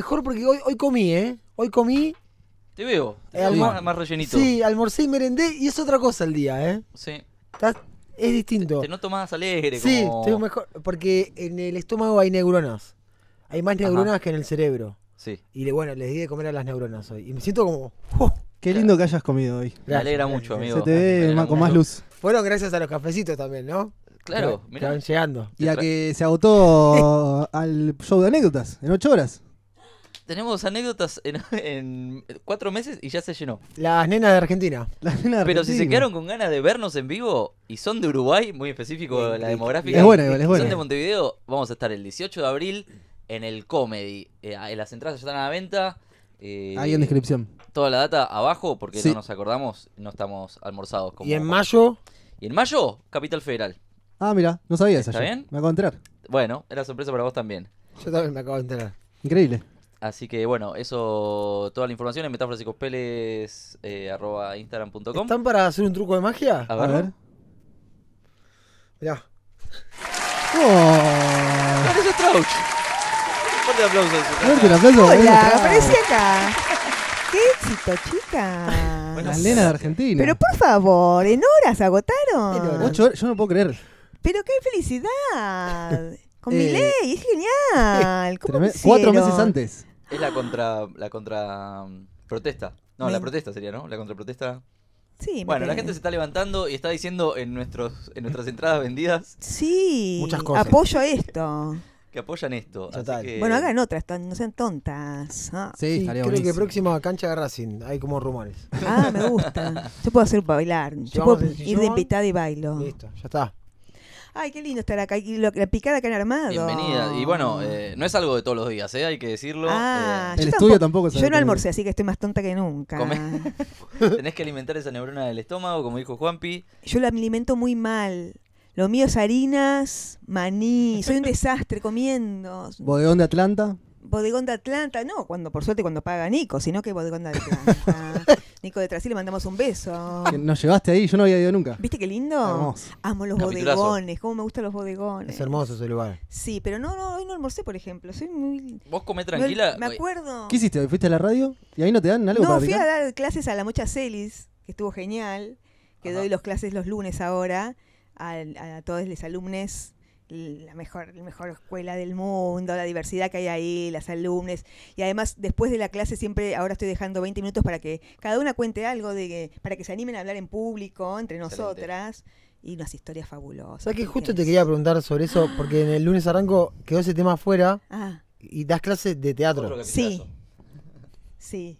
mejor porque hoy, hoy comí, ¿eh? Hoy comí. Te veo. Te más, rellenito. Sí, almorcé y merendé y es otra cosa el día, ¿eh? Sí. es distinto. Te, noto más alegre. Sí, estoy mejor. Porque en el estómago hay neuronas. Hay más neuronas que en el cerebro. Sí. Y bueno, les di de comer a las neuronas hoy. Y me siento como. ¡oh! Qué lindo que hayas comido hoy. me alegra mucho, amigo. Se te ve con más luz. Fueron gracias a los cafecitos también, ¿no? Claro, mira. Estaban llegando. Y a que se agotó al show de anécdotas en ocho horas tenemos anécdotas en, cuatro meses y ya se llenó. Las nenas de Argentina. Pero si se quedaron con ganas de vernos en vivo y son de Uruguay, muy específico la demográfica. Es buena, es Son de Montevideo, vamos a estar el 18 de abril en el Comedy. Eh, eh, las entradas ya están a la venta. Eh, Ahí en descripción. Toda la data abajo porque no nos acordamos, no estamos almorzados. Como, ¿Y en mayo? Y en mayo, Capital Federal. Ah, mira, no sabía eso. ¿Está bien? Me acabo de enterar. Bueno, era sorpresa para vos también. Yo también me acabo de enterar. Increíble. Así que bueno, eso, toda la información en metafrasicospeles, eh, arroba instagram.com. ¿Están para hacer un truco de magia? A ver. A ver. Mirá. ¡Oh! Strauch! Fuerte aplauso. aplausos aplauso. Hola, acá. ¡Qué éxito, chica! Alena la de Argentina. Pero por favor, en horas agotaron. Ocho horas, yo no puedo creer. Pero qué felicidad. Con eh, mi ley, es genial. cuatro meses antes es la contra. La contra. Mm, protesta. No, la protesta sería, ¿no? La contraprotesta. Sí, bueno, la gente se está levantando y está diciendo en, nuestros, en nuestras entradas vendidas. Sí, muchas cosas. Apoyo esto. Que apoyan esto. Así que... Bueno, hagan otras, no sean tontas. Ah. Sí, creo que que a cancha de Racing hay como rumores. Ah, me gusta. Yo puedo hacer bailar. Yo puedo ir de invitada y bailo. Listo, ya está ay, qué lindo estar acá, la picada que han armado. Bienvenida. Y bueno, eh, no es algo de todos los días, ¿eh? hay que decirlo. Ah, eh. el estudio tampoco, Yo no almorcé, así que estoy más tonta que nunca. Tenés que alimentar esa neurona del estómago, como dijo Juanpi. Yo la alimento muy mal. Lo mío es harinas, maní. Soy un desastre comiendo. ¿Vos de Atlanta? bodegón de Atlanta, no, cuando por suerte cuando paga Nico, sino que bodegón de Atlanta. Nico de Trasil le mandamos un beso. Nos llevaste ahí, yo no había ido nunca. ¿Viste qué lindo? Amo los bodegones, cómo me gustan los bodegones. Es hermoso ese lugar. Sí, pero no, no, hoy no almorcé, por ejemplo. Soy muy. Vos comés tranquila. Me, acuerdo. ¿Qué hiciste? ¿Fuiste a la radio? ¿Y ahí no te dan algo no, fui a dar clases a la Mucha Celis, que estuvo genial, que doy los clases los lunes ahora a, a todos los alumnos la mejor, la mejor escuela del mundo, la diversidad que hay ahí, las alumnas. Y además, después de la clase, siempre ahora estoy dejando 20 minutos para que cada una cuente algo, de para que se animen a hablar en público, entre nosotras. Y unas historias fabulosas. ¿Sabes que justo te quería preguntar sobre eso? Porque en el lunes arranco quedó ese tema afuera ah. y das clases de teatro. Sí. Sí.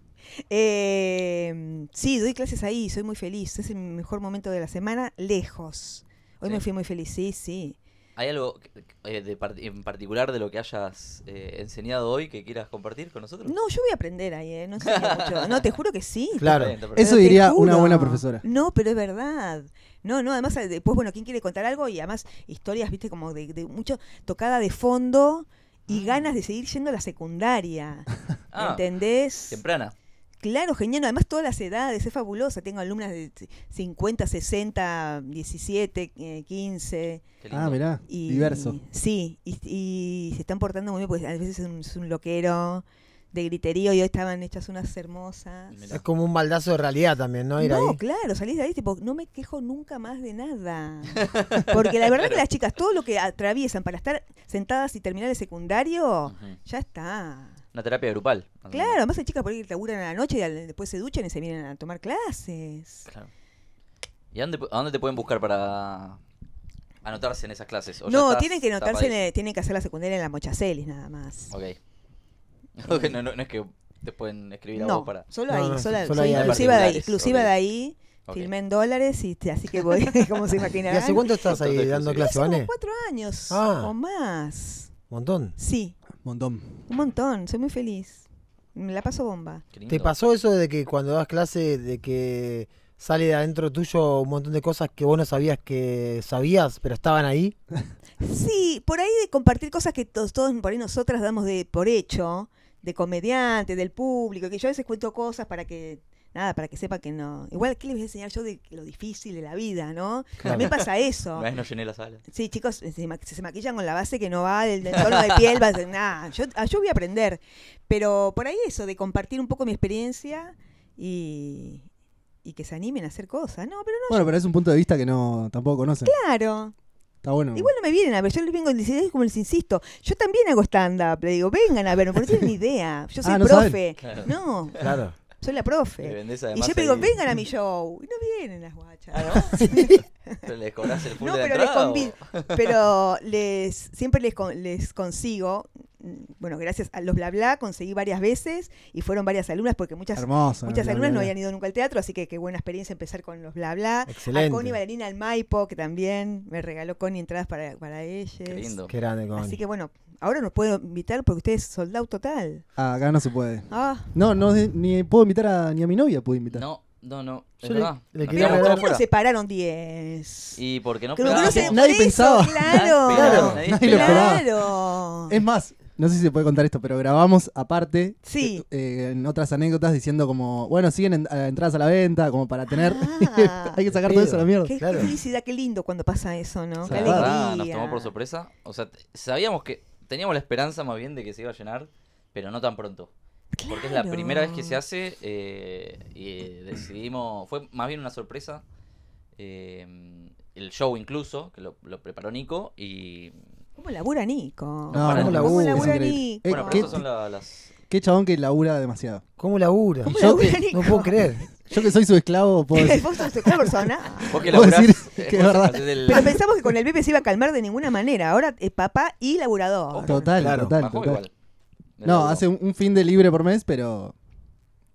Eh, sí, doy clases ahí, soy muy feliz. Es el mejor momento de la semana, lejos. Hoy me fui muy feliz, sí, sí. ¿Hay algo eh, en particular de lo que hayas eh, enseñado hoy que quieras compartir con nosotros? No, yo voy a aprender ahí, eh, no sé mucho. No, te juro que sí. Claro, eso diría una buena profesora. No, pero es verdad. No, no, además después, bueno, ¿quién quiere contar algo? Y además historias, viste, como de, mucho tocada de fondo y mm. ganas de seguir yendo la secundaria. Ah, ¿Entendés? Temprana. Claro, genial. Además, todas las edades, es fabulosa. Tengo alumnas de 50, 60, 17, 15. Ah, mirá, diverso. sí, y, se están portando muy bien, pues a veces es un, loquero de griterío y hoy estaban hechas unas hermosas. Es como un baldazo de realidad también, ¿no? no, claro, salís de ahí tipo, no me quejo nunca más de nada. Porque la verdad que las chicas, todo lo que atraviesan para estar sentadas y terminar el secundario, ya está. Una terapia grupal. Claro, además hay chicas por ahí que laburan a la noche y después se duchan y se vienen a tomar clases. Claro. ¿Y a dónde, dónde te pueden buscar para anotarse en esas clases? No, tienen que anotarse, en tienen que hacer la secundaria en la Mochacelis nada más. Ok. Eh. no, no- es que te pueden escribir a vos para... solo ahí, solo, ahí. exclusiva de ahí, Inclusiva de ahí, en dólares y así que voy, como se ¿Y hace cuánto estás ahí dando clases, Hace cuatro años Ah. o más. Montón. Sí, montón. Un montón, soy muy feliz. Me la paso bomba. ¿Te pasó eso de que cuando das clase, de que sale de adentro tuyo un montón de cosas que vos no sabías que sabías, pero estaban ahí? Sí, por ahí de compartir cosas que todos, por ahí nosotras damos de por hecho, de comediante, del público, que yo a veces cuento cosas para que nada, para que sepa que no. Igual, ¿qué les voy a enseñar yo de lo difícil de la vida, no? también A mí pasa eso. No llené la sala. Sí, chicos, eh, se, se, maquillan con la base que no va, del tono de piel, va a nada. Yo, ah, yo voy a aprender. Pero por ahí eso, de compartir un poco mi experiencia y, y que se animen a hacer cosas. No, pero Bueno, pero es un punto de vista que no tampoco conocen. Claro. Está bueno. Igual no me vienen a ver, yo les vengo y como les insisto, yo también hago stand-up, le digo, vengan a ver, no tienen ni idea, yo ah, soy profe. No. Claro soy la profe. Y, yo siempre digo, vengan a mi show. Y no vienen las guachas. Ah, ¿Pero les el no, pero siempre les, consigo mm, bueno, gracias a los bla bla conseguí varias veces y fueron varias alumnas porque muchas muchas alumnas no habían ido nunca al teatro, así que qué buena experiencia empezar con los bla bla. A Connie Valerina al Maipo, que también me regaló Connie entradas para, para ellas. Qué lindo. Así que bueno, Ahora nos puedo invitar porque usted es soldado total. Ah, acá no se puede. Ah. No, no ni puedo invitar a, ni a mi novia puedo invitar. No, no, no. 10. ¿Y porque no? Nadie pensaba. Claro, claro. Es más, no sé si se puede contar esto, pero grabamos aparte Sí. Eh, eh, en otras anécdotas diciendo como, bueno, siguen eh, entradas a la venta, como para tener... Ah. Hay que sacar todo eso a la mierda. Qué, felicidad, qué lindo cuando pasa eso, ¿no? Qué nos tomó por sorpresa. O sea, sabíamos que teníamos la esperanza más bien de que se iba a llenar, pero no tan pronto. Porque es la primera vez que se hace eh, y eh, decidimos, fue más bien una sorpresa, eh, el show incluso, que lo, preparó Nico y... ¿Cómo labura Nico? ¿cómo, labura, Nico? Bueno, pero Qué chabón que labura demasiado. ¿Cómo labura? ¿Cómo No puedo creer. Yo que soy su esclavo, puedo decir. Vos persona. que decir que es verdad. Pero pensamos que con el bebé se iba a calmar de ninguna manera. Ahora es papá y laburador. Total, total, No, hace un, fin de libre por mes, pero.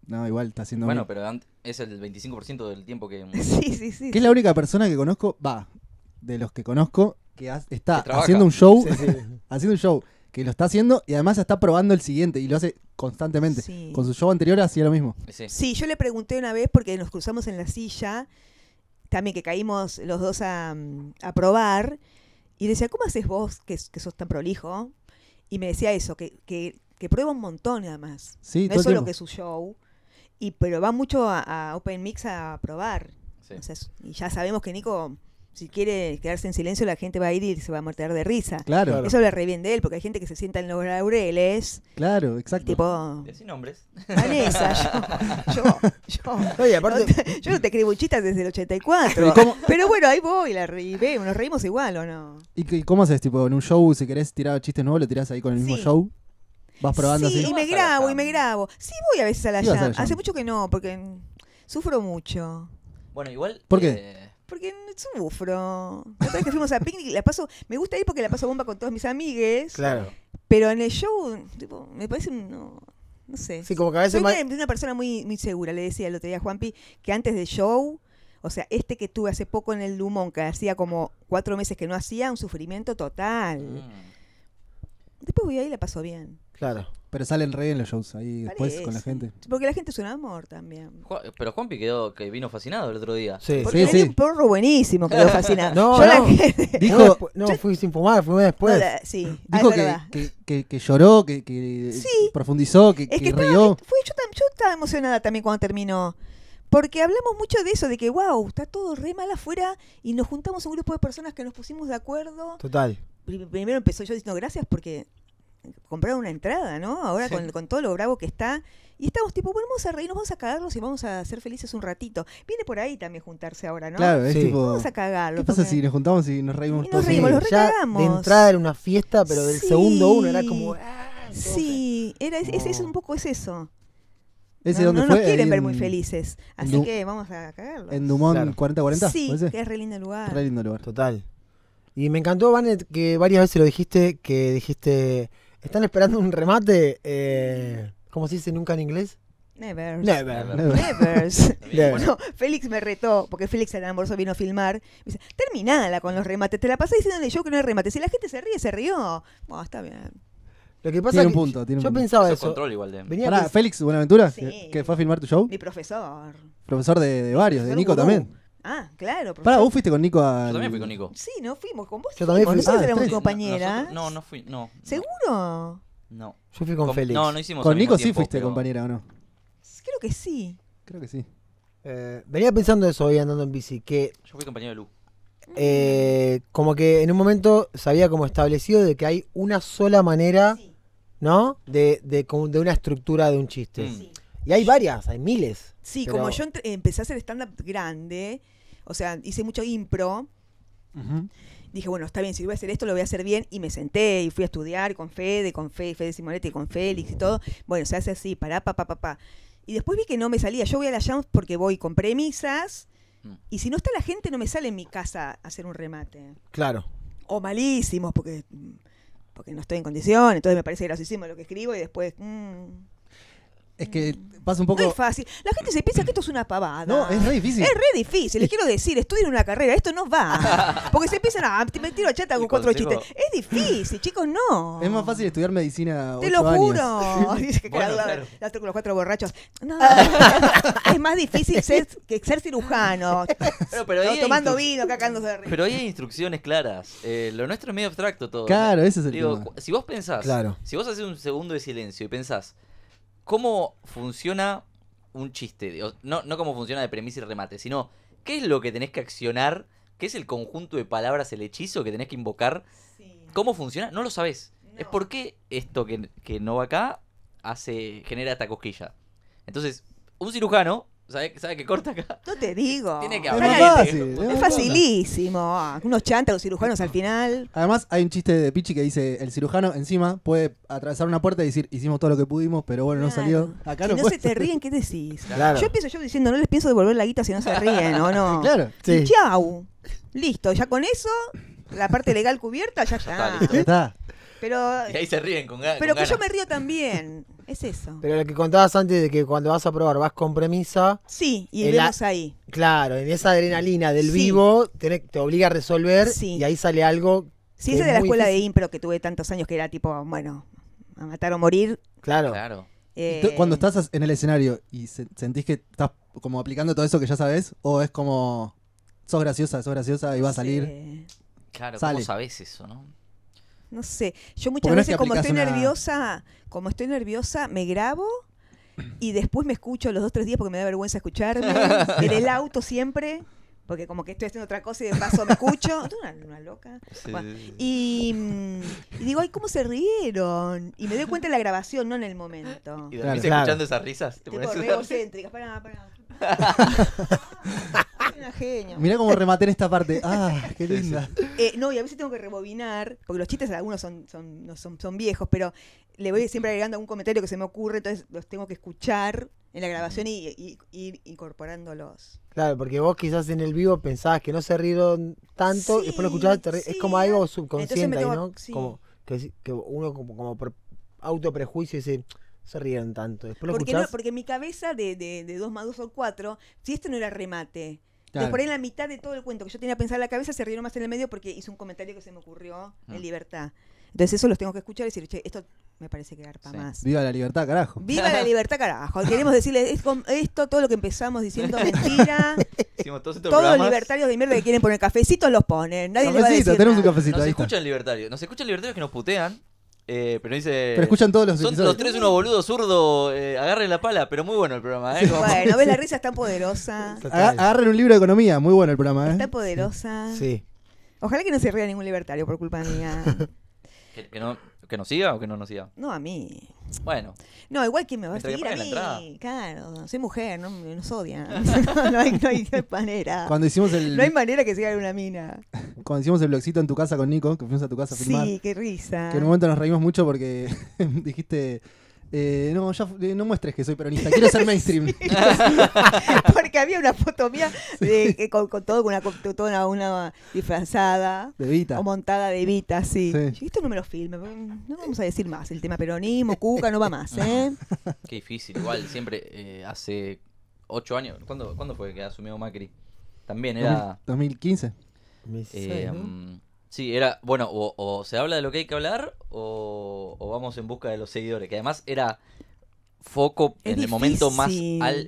No, igual está haciendo. Bueno, pero es el 25% del tiempo que... Sí, sí, sí. Que es la única persona que conozco, va, de los que conozco, que está haciendo un show. haciendo un show que lo está haciendo y además está probando el siguiente y lo hace constantemente. Con su show anterior hacía lo mismo. Sí. yo le pregunté una vez porque nos cruzamos en la silla, también que caímos los dos a, probar, y decía, ¿cómo haces vos que, sos tan prolijo? Y me decía eso, que, que, prueba un montón además. Sí, no es solo que es su show, y, pero va mucho a, Open Mix a probar. y ya sabemos que Nico si quiere quedarse en silencio, la gente va a ir y se va a mortear de risa. Claro. habla Eso le de él, porque hay gente que se sienta en los laureles. Claro, exacto. Tipo. Sin nombres. Vanessa, yo. Yo. Yo, Oye, aparte... yo no te escribo chistas desde el 84. Pero bueno, ahí voy, la reí, nos reímos igual, ¿o no? ¿Y, cómo haces? Tipo, en un show, si querés tirar chistes nuevos, lo tirás ahí con el mismo show. Vas probando sí, Y me grabo, y me grabo. Sí, voy a veces a la jam. Hace mucho que no, porque sufro mucho. Bueno, igual. ¿Por qué? Eh, porque sufro. La otra que fuimos a picnic, me gusta ir porque la paso bomba con todos mis amigues. Claro. Pero en el show, tipo, me parece no, no sé. Sí, como que a veces una, persona muy, muy segura, le decía el otro día a Juanpi, que antes del show, o sea, este que tuve hace poco en el Lumón, que hacía como cuatro meses que no hacía, un sufrimiento total. Mm. Después voy ahí y la paso bien. Claro. Pero salen re en los shows ahí después con la gente. Porque la gente es un amor también. Pero Juanpi quedó, que vino fascinado el otro día. Sí, sí, sí. un porro buenísimo, quedó fascinado. No, no. no, fui sin fumar, fumé después. sí, dijo ah, que, lloró, que, profundizó, que, Es que, fui- yo, estaba emocionada también cuando terminó. Porque hablamos mucho de eso, de que, wow, está todo re mal afuera y nos juntamos un grupo de personas que nos pusimos de acuerdo. Total. Primero empezó yo diciendo gracias porque comprar una entrada, ¿no? Ahora con, todo lo bravo que está. Y estamos tipo, bueno, vamos a reírnos, vamos a cagarlos y vamos a ser felices un ratito. Viene por ahí también juntarse ahora, ¿no? Claro, es sí. tipo, Vamos a cagarlos. ¿Qué pasa si nos juntamos y nos reímos y nos todos? reímos, los recagamos. de entrada era una fiesta, pero del segundo uno era como... Ah, sí, era, un poco es eso. no, nos quieren ver muy felices, así que vamos a cagarlos. ¿En Dumont 40 4040? Sí, que es re lindo lugar. Re lindo lugar. Total. Y me encantó, Vanet, que varias veces lo dijiste, que dijiste están esperando un remate, eh, ¿cómo se dice nunca en inglés? Never. Never. Never. Bueno, Félix me retó, porque Félix Borso vino a filmar. Me dice, terminala con los remates. Te la pasé diciendo en show que no hay remates. Si la gente se ríe, se rió. Bueno, está bien. Lo que pasa es que un punto, yo pensaba eso. Control igual de... Venía Félix Buenaventura, sí. que, fue a filmar tu show. Mi profesor. Profesor de, varios, de Nico también. Ah, claro. Profesor. vos fuiste con Nico a. Yo también fui con Nico. Sí, no fuimos con vos. Yo también fui. Ah, nosotros éramos compañera? No, no fui, no. ¿Seguro? No. Yo fui con, Félix. No, no hicimos Con Nico sí fuiste compañera o no. Creo que sí. Creo que sí. Eh, venía pensando eso hoy andando en bici, que... Yo fui compañero de Lu. Eh, como que en un momento se había como establecido de que hay una sola manera, ¿no? De, de, de, una estructura de un chiste. Mm. Y hay varias, hay miles. Sí, como yo empecé a hacer stand-up grande, o sea, hice mucho impro. Dije, bueno, está bien, si voy a hacer esto, lo voy a hacer bien. Y me senté y fui a estudiar con Fede, con Fede, Fede Simonetti, con Félix y todo. Bueno, se hace así, para, pa, pa, pa, pa. Y después vi que no me salía. Yo voy a la Jams porque voy con premisas. Mm. Y si no está la gente, no me sale en mi casa a hacer un remate. Claro. O malísimos, porque, porque no estoy en condición. Entonces me parece graciosísimo lo que escribo y después. Mm. Es que pasa un poco. es fácil. La gente se piensa que esto es una pavada. No, es re difícil. Es re difícil. Les quiero decir, estudien una carrera, esto no va. Porque se empiezan a. Me tiro a chata con cuatro chistes. Es difícil, chicos, no. Es más fácil estudiar medicina. Te lo juro. Dice que la, con los cuatro borrachos. No. es más difícil ser, que ser cirujano. Pero, tomando vino, cacándose de risa. Pero hay instrucciones claras. Eh, lo nuestro es medio abstracto todo. Claro, ese es el Digo, Si vos pensás, claro. si vos haces un segundo de silencio y pensás, ¿Cómo funciona un chiste? No, no cómo funciona de premisa y remate, sino qué es lo que tenés que accionar, qué es el conjunto de palabras, el hechizo que tenés que invocar. ¿Cómo funciona? No lo sabes. Es Es porque esto que, que no va acá hace, genera esta cosquilla. Entonces, un cirujano sabes qué corta acá? No te digo. Es, facilísimo. Unos chantas, los cirujanos al final. Además, hay un chiste de Pichi que dice: el cirujano encima puede atravesar una puerta y decir, hicimos todo lo que pudimos, pero bueno, no salió. Acá si no, se te ríen, ¿qué decís? Yo empiezo yo diciendo: no les pienso devolver la guita si no se ríen, ¿o no? Claro. Sí. chau. Listo, ya con eso, la parte legal cubierta, ya, Está, Ya está. Pero, y ahí se ríen con ganas. Pero que yo me río también es eso. Pero lo que contabas antes de que cuando vas a probar vas con premisa. Sí, y vemos ahí. Claro, en esa adrenalina del vivo te, obliga a resolver y ahí sale algo. Sí, ese de la escuela de impro que tuve tantos años que era tipo, bueno, a matar o morir. Claro. Claro. Eh, cuando estás en el escenario y sentís que estás como aplicando todo eso que ya sabes, o es como sos graciosa, sos graciosa y va a salir. Claro, Sale. a sabes eso, no? no sé. Yo muchas veces como estoy nerviosa, como estoy nerviosa, me grabo y después me escucho los dos tres días porque me da vergüenza escucharme en el auto siempre porque como que estoy haciendo otra cosa y de paso me escucho una, una loca mm, y, digo ay cómo se rieron y me doy cuenta en la grabación no en el momento y escuchando esas risas te, pones genio. Mirá cómo rematé esta parte. Ah, qué linda. Eh, no, y a veces tengo que rebobinar, porque los chistes algunos son, son, viejos, pero le voy siempre agregando algún comentario que se me ocurre, entonces los tengo que escuchar en la grabación y, ir incorporándolos. Claro, porque vos quizás en el vivo pensabas que no se rieron tanto, y después lo escuchabas, es como algo ah, subconsciente, ¿no? que, uno como, como por autoprejuicio dice se rieron tanto. porque, mi cabeza de, de, de dos más 2 son cuatro, si esto no era remate, Claro. por ahí en la mitad de todo el cuento que yo tenía pensado en la cabeza se rieron más en el medio porque hizo un comentario que se me ocurrió en ah. libertad. Entonces eso los tengo que escuchar y decir, che, esto me parece que garpa más. Viva la libertad, carajo. Viva la libertad, carajo. Queremos decirle esto, todo lo que empezamos diciendo mentira. todos los libertarios de mierda que quieren poner cafecito los ponen. Nadie cafecito, escucha tenemos un cafecito. Nos escuchan libertarios. Nos escuchan libertarios que nos putean eh, pero dice. Pero escuchan todos los. Son los tres unos boludo zurdo eh, agarren la pala, pero muy bueno el programa. ¿eh? Bueno, ves la risa está poderosa. agarren un libro de economía, muy bueno el programa. ¿eh? Está poderosa. Sí. Ojalá que no se ría ningún libertario por culpa mía. que no que nos siga o que no nos siga. No, a mí. Bueno. No, igual que me va a seguir a mí. Claro, soy mujer, no nos odian. no, hay, no, hay, manera. Cuando hicimos el... No hay manera que siga una mina. Cuando hicimos el blogcito en tu casa con Nico, que fuimos a tu casa a filmar. Sí, qué risa. Que en un momento nos reímos mucho porque dijiste eh, no, ya eh, no muestres que soy peronista, quiero ser mainstream. porque había una foto mía de, con, todo, con una una disfrazada. De O montada de Vita, sí. Esto no me lo filme, mm, no vamos a decir más. El tema peronismo, Cuca, no va más, ¿eh? Qué difícil, igual, siempre eh, hace ocho años. ¿Cuándo, fue que asumió Macri? También era. 2015. Eh, mm, Sí, era, bueno, o, se habla de lo que hay que hablar o, vamos en busca de los seguidores, que además era foco en el momento más,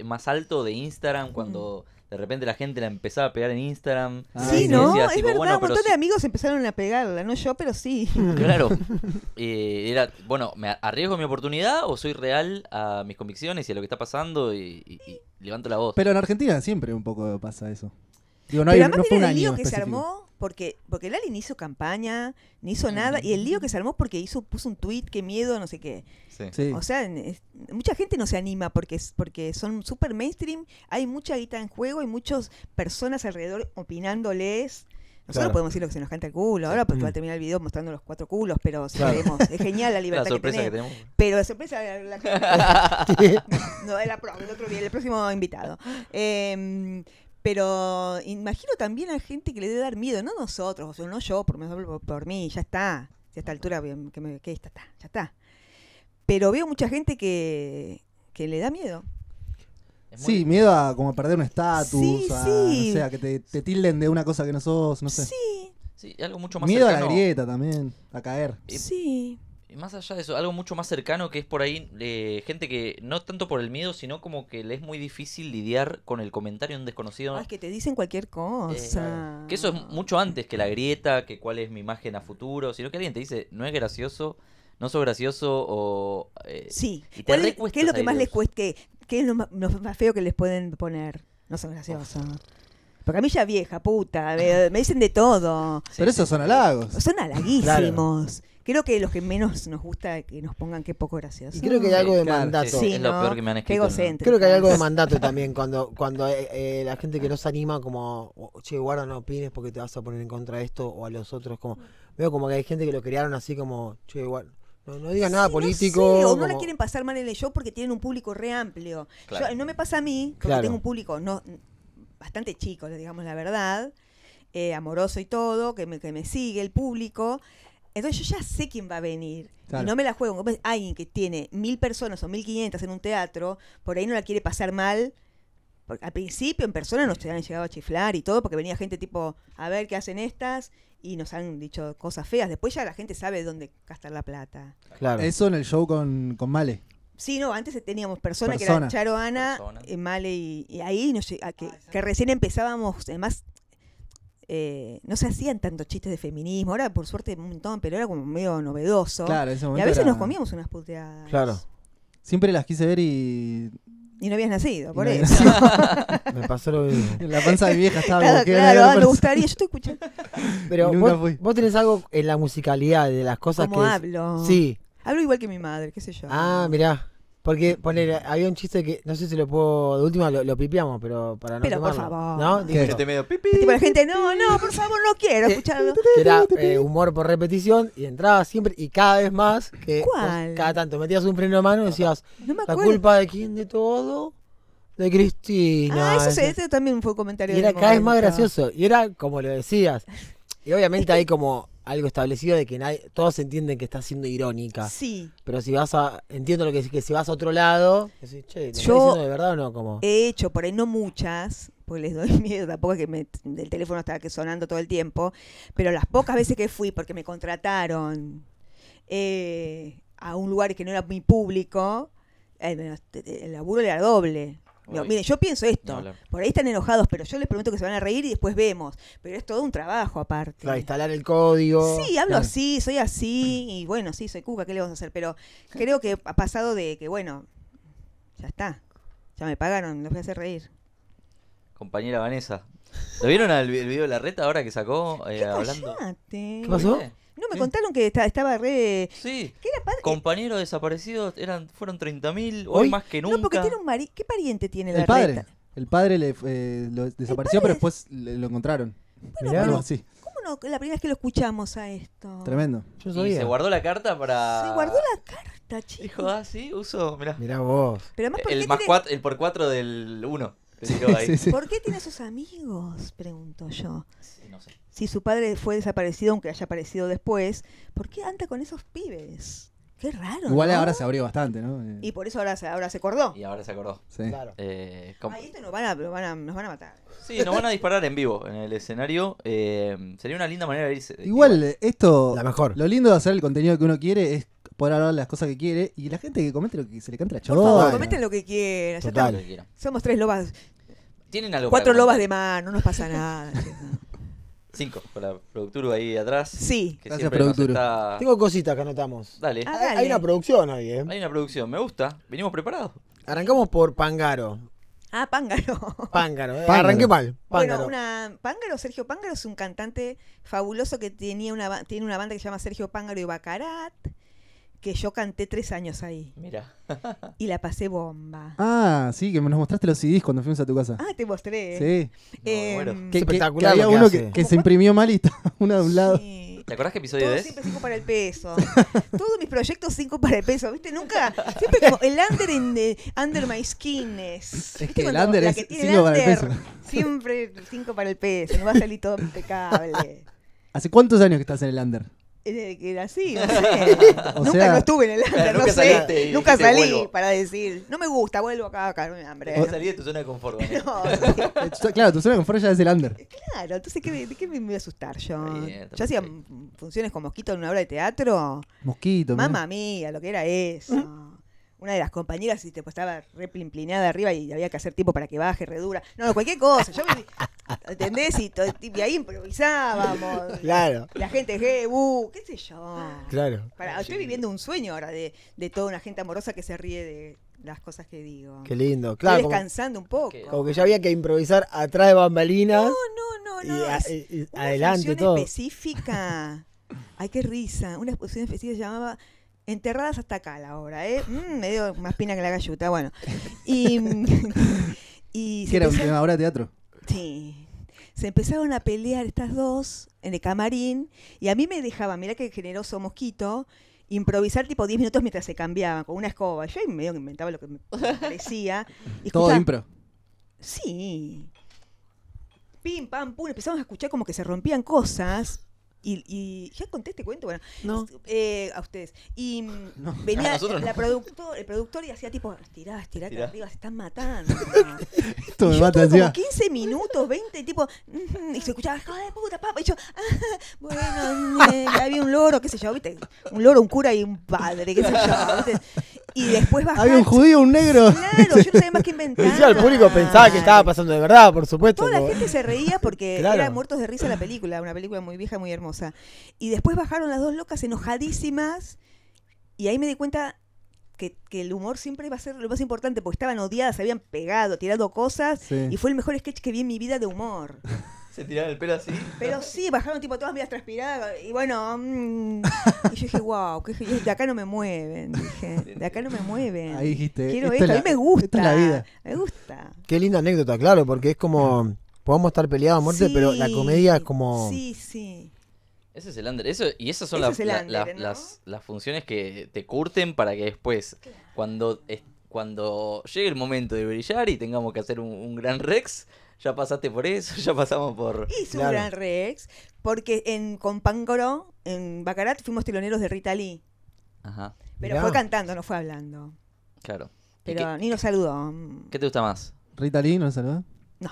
más alto de Instagram cuando... Mm. De repente la gente la empezaba a pegar en Instagram. Sí, ¿no? es verdad, un montón de amigos empezaron a pegarla, no yo, pero sí. Claro. Eh, era, bueno, ¿me arriesgo mi oportunidad o soy real a mis convicciones y a lo que está pasando y levanto la voz? Pero en Argentina siempre un poco pasa eso. Pero hay, el lío que se armó porque, porque Lali ni hizo campaña, ni hizo ah, nada, y el lío que se armó porque hizo, puso un tweet qué miedo, no sé qué. O sea, mucha gente no se anima porque, porque son súper mainstream, hay mucha guita en juego, y muchas personas alrededor opinándoles. Nosotros podemos decir lo que se nos canta el culo, ahora porque va a terminar el video mostrando los cuatro culos, pero si es genial la libertad que, tenemos. Pero la sorpresa no, el, otro, el, próximo invitado. Eh, pero imagino también a gente que le debe dar miedo, no nosotros, o sea, no yo, por, mí, ya está. ya a esta altura, que, está, ya está. Pero veo mucha gente que, le da miedo. Sí, miedo a como perder un estatus, sí, que te, tilden de una cosa que no sos, no sé. Sí. algo mucho más Miedo a la grieta también, a caer. Sí más allá de eso, algo mucho más cercano que es por ahí eh, gente que no tanto por el miedo, sino como que le es muy difícil lidiar con el comentario de un desconocido. que te dicen cualquier cosa. que eso es mucho antes que la grieta, que cuál es mi imagen a futuro, sino que alguien te dice, no es gracioso, no soy gracioso o... Eh, sí, ¿qué es lo que más les cuesta? ¿Qué, es lo más, feo que les pueden poner? No sos gracioso. Porque a mí ya vieja, puta, me, dicen de todo. Pero esos son halagos. Son halaguísimos creo que los que menos nos gusta que nos pongan qué poco gracioso. creo que hay algo de mandato. Sí, es lo peor que me han escrito. Creo que hay algo de mandato también cuando, cuando eh, eh, la gente que no se anima como, oh, che, guarda, no opines porque te vas a poner en contra de esto o a los otros. como Veo como que hay gente que lo crearon así como, che, No, digas nada político. No o no la quieren pasar mal en el show porque tienen un público re amplio. no me pasa a mí, porque tengo un público no, bastante chico, digamos la verdad, eh, amoroso y todo, que me, que me sigue el público. Entonces yo ya sé quién va a venir. Y no me la juego. Alguien que tiene mil personas o mil quinientas en un teatro, por ahí no la quiere pasar mal. Porque al principio en persona nos han llegado a chiflar y todo, porque venía gente tipo, a ver qué hacen estas, y nos han dicho cosas feas. Después ya la gente sabe dónde gastar la plata. Claro. Eso en el show con, Male. Sí, no, antes teníamos personas que eran Charo, Ana, eh, Male y, ahí que, ah, que, recién empezábamos, además eh, no se hacían tantos chistes de feminismo. Ahora, por suerte, un montón, pero era como medio novedoso. Claro, ese momento y a veces nos comíamos unas puteadas. Claro. Siempre las quise ver y. Y no habías nacido, por eso. Me pasó lo mismo. la panza de vieja estaba Claro, claro ah, me gustaría, yo estoy escuchando Pero vos, tenés algo en la musicalidad de las cosas que. hablo. Sí. Hablo igual que mi madre, qué sé yo. Ah, mirá. Porque, poner, había un chiste que, no sé si lo puedo, de última lo, pipeamos, pipiamos, pero para no Pero por favor. ¿No? te medio pipi. Tipo, la gente, no, no, por favor, no quiero eh, escucharlo. Que era eh, humor por repetición y entraba siempre y cada vez más que ¿Cuál? cada tanto metías un freno de mano y decías, la culpa de quién de todo. De Cristina. Ah, eso, sí ese también fue un comentario. Y era cada vez más gracioso. Y era como lo decías. Y obviamente ahí como algo establecido de que nadie, todos entienden que está siendo irónica. Sí. Pero si vas a, entiendo lo que es que si vas a otro lado, che, Yo de verdad o no? Como... He hecho, por ahí no muchas, porque les doy miedo, tampoco es que el teléfono estaba sonando todo el tiempo, pero las pocas veces que fui, porque me contrataron eh, a un lugar que no era muy público, el, eh, el laburo era doble mire yo pienso esto. por ahí están enojados, pero yo les prometo que se van a reír y después vemos. Pero es todo un trabajo aparte. para instalar el código. Sí, hablo así, soy así. Y bueno, sí, soy cuca, ¿qué le vamos a hacer? Pero creo que ha pasado de que, bueno, ya está. Ya me pagaron, los voy a hacer reír. Compañera Vanessa. ¿Lo vieron el video de la reta ahora que sacó eh, hablando? ¿Qué pasó? No, me contaron que estaba re. Sí. era Compañeros desaparecidos eran, fueron 30.000, hoy, más que nunca. No, porque tiene un marido. ¿Qué pariente tiene el la padre? El padre le, eh, desapareció, pero después lo encontraron. Bueno, pero, ¿Cómo no? La primera vez que lo escuchamos a esto. Tremendo. Yo sabía. Y se guardó la carta para. Se guardó la carta, chico. Dijo, ah, sí, uso. Mirá. Mirá vos. Pero el, más cuatro, el por cuatro del uno. ¿Por qué tiene esos amigos? Pregunto yo. Si su padre fue desaparecido, aunque haya aparecido después, ¿por qué anda con esos pibes? Qué raro. Igual ahora se abrió bastante, ¿no? Eh. Y por eso ahora se, ahora se acordó. Y ahora se acordó. Sí. Claro. Eh, Ay, esto nos van, a, nos van, a, nos van a matar. Sí, nos van a disparar en vivo en el escenario. Eh, sería una linda manera de irse. Igual, esto. La mejor. Lo lindo de hacer el contenido que uno quiere es poder hablar las cosas que quiere y la gente que comente lo que se le canta la chorra. comenten lo que quieran Total. Ya Somos tres lobas. Tienen algo Cuatro lobas de mano, no nos pasa nada. Cinco, para la ahí atrás. Sí. Gracias, Tengo cositas que anotamos. Ah, dale. Hay una producción ahí, ¿eh? Hay una producción, me gusta. Venimos preparados. Arrancamos por Pangaro. Ah, Pángaro. Pángaro, eh. arranqué mal. Pángaro. Bueno, una, Pángaro, Sergio Pángaro es un cantante fabuloso que tenía una, tiene una banda que se llama Sergio Pángaro y Bacarat que yo canté tres años ahí. Mira. y la pasé bomba. Ah, sí, que nos mostraste los CDs cuando fuimos a tu casa. Ah, te mostré. Sí. Eh, bueno. Mm, espectacular. Que, había uno que, se imprimió malito y uno de un lado. ¿Te acordás qué episodio es? Siempre cinco para el peso. Todos mis proyectos cinco para el peso, ¿viste? Nunca. Siempre como el under, in under my skin es. que el under es cinco para el peso. Siempre cinco para el peso. Me va a salir todo impecable. ¿Hace cuántos años que estás en el under? era así, no sé. nunca sea, estuve en el under, no nunca sé. Nunca salí para decir, no me gusta, vuelvo acá, a no hambre. Vos no. salí de tu zona de confort. claro, tu zona de confort ya es el under. Claro, entonces, ¿qué, ¿de qué me voy a asustar yo? yo hacía funciones con Mosquito en una obra de teatro. Mosquito, Mamma mía, lo que era eso. una de las compañeras y te estaba replimplinada arriba y había que hacer tiempo para que baje, redura. No, cualquier cosa. Yo me, ¿Entendés? Y, ahí improvisábamos. Claro. La gente, hey, eh, qué sé yo. Claro. Para, estoy viviendo un sueño ahora de, toda una gente amorosa que se ríe de las cosas que digo. Qué lindo, claro. Estoy descansando un poco. Como que ya había que improvisar atrás de bambalinas. No, no, no, no. Y, una adelante específica. Ay, qué risa. Una exposición específica se llamaba enterradas hasta acá la obra, ¿eh? Mm, me dio más pina que la galluta, bueno. Y, y era? ¿Una de teatro? Sí. Se empezaron a pelear estas dos en el camarín y a mí me dejaba, mira qué generoso mosquito, improvisar tipo 10 minutos mientras se cambiaban con una escoba. Yo medio inventaba lo que me parecía. Todo impro. Sí. Pim, pam, pum, empezamos a escuchar como que se rompían cosas, y, y, ya conté este cuento, bueno, eh, a ustedes. Y mm, venía productor, el productor y hacía tipo, tirá, estirá, que arriba se están matando. Esto me mata, como 15 minutos, 20, tipo, y se escuchaba, de puta, papá. Y yo, ah, bueno, había un loro, qué sé yo, ¿viste? Un loro, un cura y un padre, qué sé yo y después bajar. Había un judío, un negro. Claro, yo no sabía más que inventar. el público pensaba que estaba pasando de verdad, por supuesto. Toda la gente se reía porque era muertos de risa la película, una película muy vieja, muy hermosa. Y después bajaron las dos locas enojadísimas y ahí me di cuenta que, el humor siempre iba a ser lo más importante, porque estaban odiadas, habían pegado, tirado cosas, y fue el mejor sketch que vi en mi vida de humor. Se el pelo así. Pero sí, bajaron tipo todas vidas transpiradas. Y bueno, mm. y yo dije, wow, de acá no me mueven. de acá no me mueven. Ahí dijiste. Quiero esto, a mí me e-, gusta. Me gusta. Qué linda anécdota, claro, porque es como, podemos estar peleados a muerte, pero la comedia es como... Sí, sí. Ese es el under. Eso, y esas son las, funciones que te curten para que después, cuando, cuando llegue el momento de brillar y tengamos que hacer un gran Rex, ya pasaste por eso, ya pasamos por... Y su gran reex, porque en, con Pancoró, en Bacarat, fuimos teloneros de Rita Lee. Ajá. Pero fue cantando, no fue hablando. Claro. Pero ni nos saludó. ¿Qué te gusta más? ¿Rita Lee no nos saludó? No.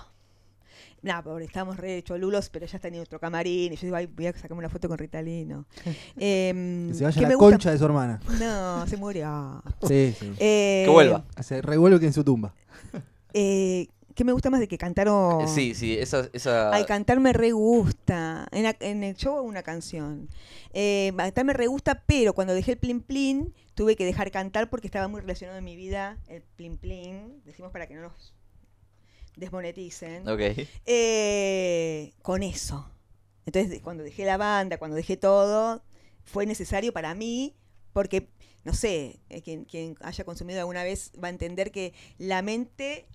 nada pobre, estábamos re cholulos, pero ya está en nuestro camarín. Y yo digo, Ay, voy a sacarme una foto con Rita Lee, que se vaya la concha de su hermana. No, se murió. sí, sí. Eh, que vuelva. Se revuelve que en su tumba. Eh, ¿Qué me gusta más de que cantaron... Eh, sí, sí, esa... esa... cantar me re gusta. En, el show una canción. Eh, cantar me re gusta, pero cuando dejé el plin plin, tuve que dejar cantar porque estaba muy relacionado en mi vida el plin plin. Decimos para que no nos desmoneticen. Ok. Eh, con eso. Entonces, cuando dejé la banda, cuando dejé todo, fue necesario para mí porque... No sé, eh, quien haya consumido alguna vez va a entender que la mente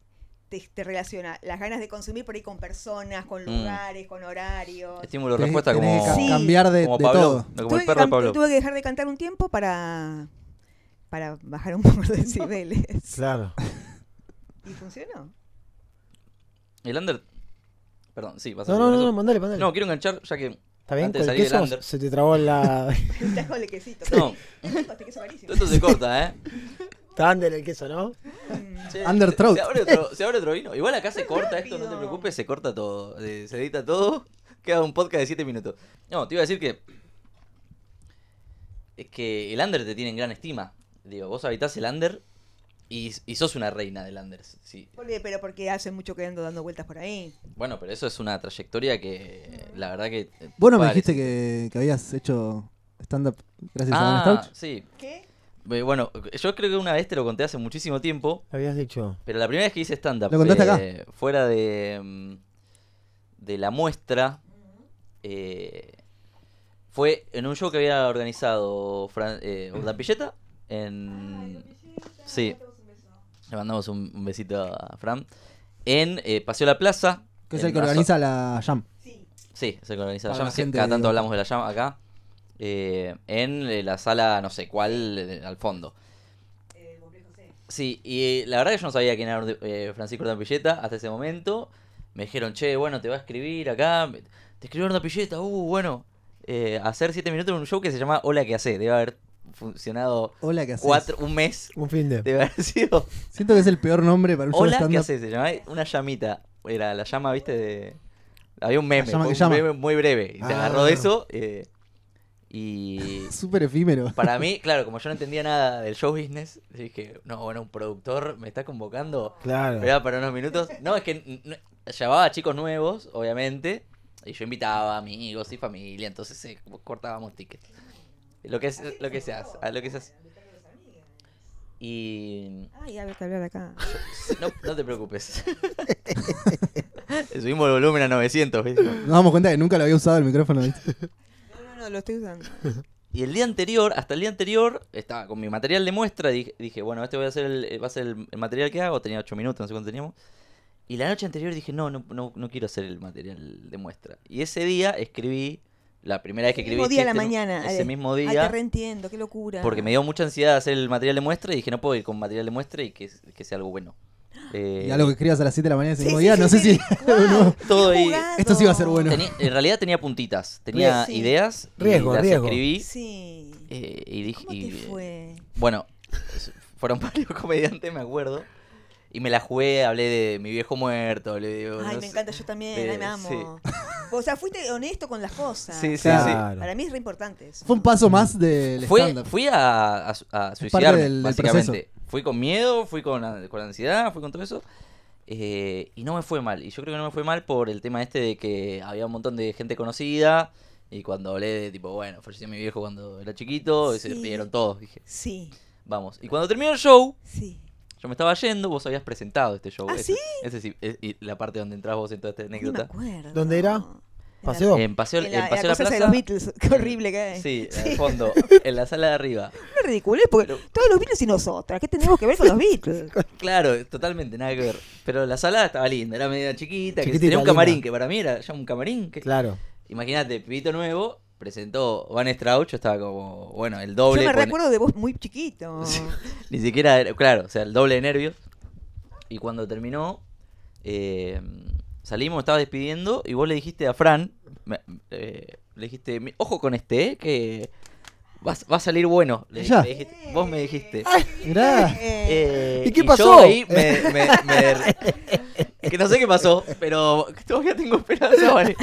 te, te, relaciona las ganas de consumir por ahí con personas, con mm. lugares, con horarios. Estímulo respuesta como cambiar de, de todo. No, como tuve, el perro de Pablo. tuve que dejar de cantar un tiempo para para bajar un poco de decibeles. claro. Y funcionó. El under Perdón, sí, vas a No, no, no, mandale, mandale. No, quiero enganchar ya que ¿Está bien? Antes de salir under... se te trabó la... el tajo de quesito. No. Esto se corta, ¿eh? under el queso, ¿no? under trout. Se, abre otro, vino. Igual acá se corta esto, no te preocupes, se corta todo. Eh, se, edita todo. Queda un podcast de 7 minutos. No, te iba a decir que. Es que el under te tiene en gran estima. Digo, vos habitás el under y, sos una reina del under. Sí. Pero porque hace mucho que ando dando vueltas por ahí. Bueno, pero eso es una trayectoria que la verdad que... Bueno, eh, me dijiste que, habías hecho stand-up gracias ah, a Stout. Sí. ¿Qué? Eh, bueno, yo creo que una vez te lo conté hace muchísimo tiempo. habías dicho. Pero la primera vez que hice stand-up. Eh, fuera de, mm, de la muestra. Eh, fue en un show que había organizado Fran, la Pilleta. En. sí. Le mandamos un, besito a Fran. En Paseo La Plaza. Que es el que organiza la Jam. Sí. Sí, es el que organiza la Jam. tanto hablamos de la Jam acá. Eh, en eh, la sala no sé cuál al fondo. Eh, sí, y la verdad que yo no sabía quién era Francisco Tampilleta hasta ese momento. Me dijeron, che, bueno, te va a escribir acá. Te escribió Pilleta, uh, bueno. hacer 7 minutos en un show que se llama Hola ¿qué hace. Debe haber funcionado Hola, ¿qué cuatro, un mes. Un fin de. Debe haber sido. Siento que es el peor nombre para un show Hola ¿qué hace, se llamaba una llamita. Era la llama, viste, de. Había un meme, un meme muy breve. Y te agarró de ah. eso. Y. Súper efímero. Para mí, claro, como yo no entendía nada del show business, dije, no, bueno, un productor me está convocando. Claro. Para unos minutos. No, es que llamaba a chicos nuevos, obviamente. Y yo invitaba a amigos y familia, entonces se eh, cortábamos tickets. Lo que, es, ah, lo que se ah, Lo que seas. Y. Ay, ya acá. No, te preocupes. Subimos el volumen a 900. ¿viste? Nos damos cuenta que nunca lo había usado el micrófono. ¿viste? lo estoy usando. Y el día anterior, hasta el día anterior, estaba con mi material de muestra. Dije, dije bueno, este voy a hacer va a ser el, material que hago. Tenía 8 minutos, no sé cuánto teníamos. Y la noche anterior dije, no, no, no, quiero hacer el material de muestra. Y ese día escribí la primera vez que escribí. día la este mañana. Ese mismo ah, día. ya te reentiendo, qué locura. Porque me dio mucha ansiedad hacer el material de muestra y dije, no puedo ir con material de muestra y que, que sea algo bueno. Eh, y algo que escribas a las 7 de la mañana ese sí, mismo día, no sé si. Todo ahí. Esto sí iba a ser bueno. en realidad tenía puntitas, tenía pues ideas. Riesgo, las riesgo. escribí. Sí. Eh, y dije. ¿Cómo fue? bueno, fueron varios comediantes, me acuerdo. Y me la jugué, hablé de mi viejo muerto. le digo ay, me encanta, yo también, ay, me amo. O sea, fuiste honesto con las cosas. Sí, sí, sí. Para mí es re importante. Fue un paso más del. Fue, fui a, a, suicidarme, básicamente. Fui con miedo, fui con, con ansiedad, fui con todo eso. Eh, y no me fue mal. Y yo creo que no me fue mal por el tema este de que había un montón de gente conocida. Y cuando hablé de tipo, bueno, falleció mi viejo cuando era chiquito, y se despidieron todos. Dije, sí. Vamos. Y cuando terminó el show, sí. yo me estaba yendo, vos habías presentado este show. ¿Ah, ese, sí? es, eh, y la parte donde entras vos en toda esta anécdota. No me acuerdo. ¿Dónde era? En Paseo, en la, paseo la, cosa Plaza. de los Beatles, qué horrible que es. Sí, en el fondo, en la sala de arriba. es ridículo, porque todos los Beatles y nosotras, ¿qué tenemos que ver con los Beatles? claro, totalmente, nada que ver. Pero la sala estaba linda, era media chiquita, que tenía un camarín, que para mí era ya un camarín. Claro. Imagínate, Pibito Nuevo, presentó Van Strauch, estaba como, bueno, el doble. Yo me recuerdo de vos muy chiquito. Ni siquiera, claro, o sea, el doble de nervios. Y cuando terminó, eh, Salimos, estaba despidiendo y vos le dijiste a Fran, eh, le dijiste, ojo con este, eh, que va, va, a salir bueno. Le, dijiste, vos me dijiste. Eh, ¿Y qué pasó? Yo ahí me, me, que no sé qué pasó, pero todavía tengo esperanza, vale.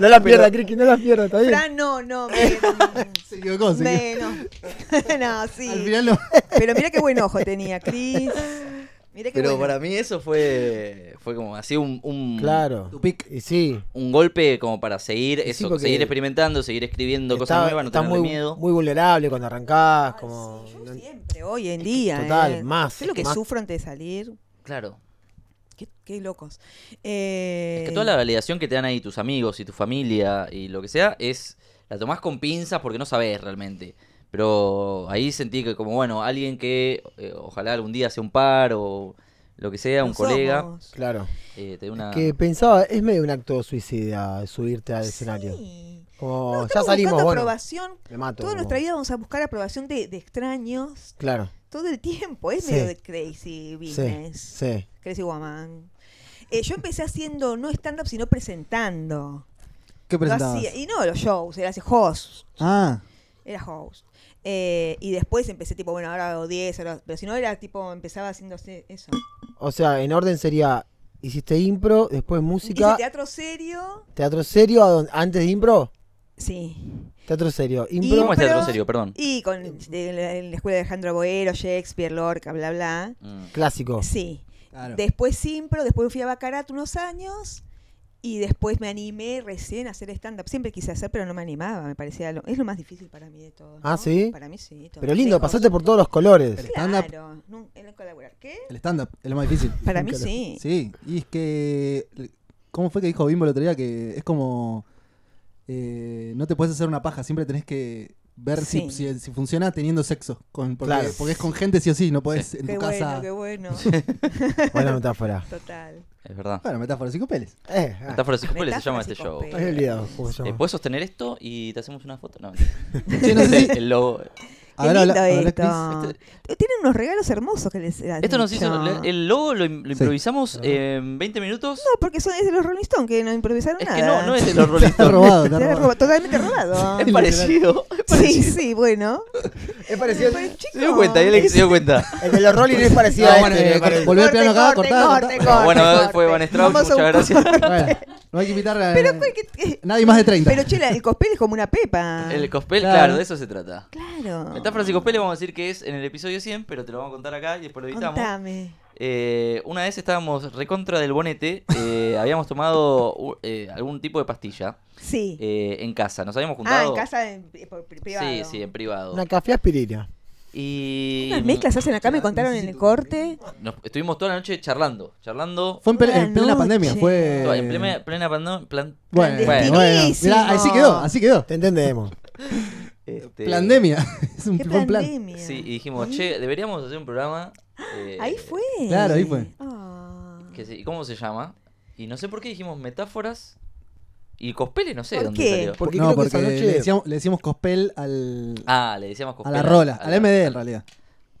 No la pierda, Criqui, no la pierda, está Fran, no, no. Me, se No. sí. Al final no. Pero mira qué buen ojo tenía, Cris. Pero para mí eso fue fue como así un, sí. un golpe como para seguir eso, seguir experimentando, seguir escribiendo cosas nuevas, no tener muy, miedo. Muy vulnerable cuando arrancás, como yo siempre hoy en día. Total, ¿eh? más. Es lo que sufro antes de salir. Claro. Qué, locos. Es que eh, toda la validación que te dan ahí tus amigos y tu familia y lo que sea, es la tomás con pinzas porque no sabes realmente. Pero ahí sentí que como, bueno, alguien que eh, ojalá algún día sea un par o lo que sea, un colega. Claro. Eh, que pensaba, es medio un acto suicida subirte al escenario. Sí. ya salimos, aprobación. Toda nuestra vida vamos a buscar aprobación de, extraños Claro. todo el tiempo. Es medio de crazy business. sí. Crazy woman. Eh, yo empecé haciendo no stand-up, sino presentando. ¿Qué y no los shows, era host. Ah, Era host. Eh, y después empecé tipo, bueno, ahora hago 10, pero si no era tipo, empezaba haciendo eso. O sea, en orden sería, hiciste impro, después música. teatro serio. ¿Teatro serio antes de impro? Sí. Teatro serio. Impro. ¿Cómo es teatro serio? Perdón. Y con la escuela de Alejandro Boero, Shakespeare, Lorca, bla, bla. Mm. Clásico. Sí. Después impro, después fui a Bacarat unos años. Y después me animé recién a hacer stand-up. Siempre quise hacer, pero no me animaba. Me parecía es lo más difícil para mí de todo. Ah, sí. Para mí sí. Pero lindo, pasaste por todos los colores. el stand-up. Claro, el ¿Qué? El stand-up es lo más difícil. para mí sí. Sí, y es que. ¿Cómo fue que dijo Bimbo la otro día? Que es como. Eh, no te puedes hacer una paja, siempre tenés que ver si, si, funciona teniendo sexo. Con, porque, porque, es con gente sí o sí, no podés en tu casa. Qué bueno, Buena metáfora. Total. Es verdad. Bueno, metáfora psicopeles. Eh, ah. Metáfora psicopeles se llama este show. Eh, ¿Puedes sostener esto y te hacemos una foto? No. no sé El logo. Qué lindo este Tienen unos regalos hermosos que les Esto nos hizo. El logo lo, improvisamos en 20 minutos. No, porque son, es de los Rolling Stones que no improvisaron es nada. que no, no es de los Rolling Stones. robado, robado. totalmente robado. Es parecido. sí, sí, bueno. Es parecido. Se dio cuenta, yo le se dio cuenta. El de los Rolling es parecido a este, piano acá, cortado. bueno, fue Van Strauss, muchas gracias. no hay que invitar a Pero, que- nadie más de 30. Pero, chela, el cospel es como una pepa. El cospel, Claro. de eso se trata. claro. Francisco Pérez, vamos a decir que es en el episodio 100, pero te lo vamos a contar acá y después lo editamos. Eh, una vez estábamos recontra del bonete, eh, habíamos tomado eh, algún tipo de pastilla. Sí. en casa, nos habíamos ah, juntado. Ah, en casa en, privado. Sí, sí, en privado. Una café aspirina. Y... Unas mezclas hacen acá, me contaron en el corte. Nos, estuvimos toda la noche charlando, charlando. Fue en, plena, pandemia, fue... En plena, pandemia... Bueno, bueno, así quedó, así quedó. Te entendemos. Este, Plandemia. es un ¿Qué plan. Sí, y dijimos, che, deberíamos hacer un programa. Eh, ahí fue. Claro, ahí fue. Ah. ¿Cómo se llama? Y no sé por qué dijimos metáforas y cospel, no sé ¿Por dónde qué? salió. Porque no, porque le, decíamos, le, cospel al. Ah, le decíamos cospel. A la rola, al, MD en realidad.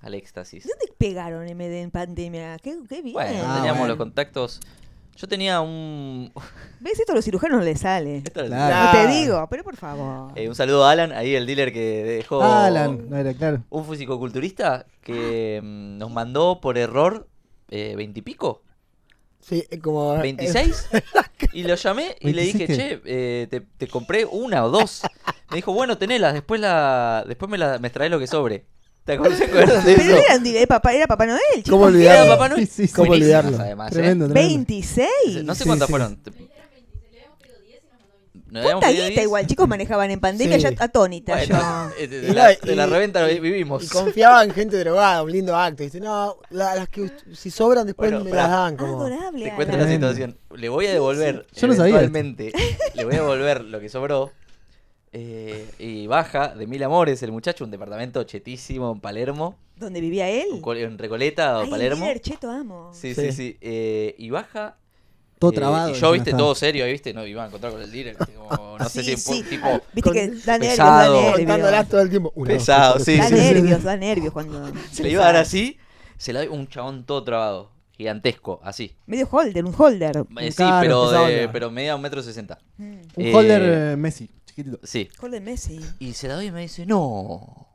Al éxtasis. ¿Dónde pegaron MD en pandemia? Qué, bien. Bueno, ah, teníamos los contactos yo tenía un. ¿Ves? Esto a los cirujanos le les sale. No te digo, pero por favor. Eh, un saludo a Alan, ahí el dealer que dejó. Alan, no era claro. Un fisicoculturista que mm, nos mandó por error eh, veintipico. sí, como. 26. Eh, y lo llamé y le dije, che, te, te, compré una o dos. Me dijo, bueno, tenelas, después la después me, la, lo que sobre. ¿Te acuerdas, Pero era, papá, Noel, ¿Cómo olvidarlo? Además, 26. ¿eh? No sé cuántas fueron. igual, chicos manejaban en pandemia ya atónita. Eh, de, la, reventa vivimos. Y confiaban gente drogada, un lindo acto. Dice, no, las que si sobran después me las dan. Te cuento la situación. Le voy a devolver. Yo sabía. le voy a devolver lo que sobró eh, y baja de Mil Amores, el muchacho, un departamento chetísimo en Palermo. ¿Dónde vivía él? En Recoleta o Palermo. El cheto, amo. Sí, sí, sí. Eh, y baja. Todo eh, trabado. Y yo, viste, todo serio, viste, no iba a encontrar con el líder. Como, no sé si tipo. Ah, viste que pesado, da pesado, sí. Da nervios, da nervios cuando. Se le iba a dar así, se le da un chabón todo trabado. Gigantesco, así. Medio holder, un holder. sí, pero, este de, pero media un metro sesenta. Mm. Un holder Messi chiquitito. Sí. Messi. Y se la doy y me dice, no.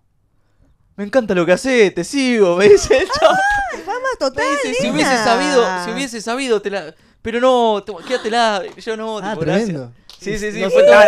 Me encanta lo que hace, te sigo, me dice el chavo. Ah, fama total. si hubiese sabido, si hubiese sabido, te la. Pero no, te... quédatela. Yo no, ah, tipo, Gracias. Sí, sí, sí. No fue toda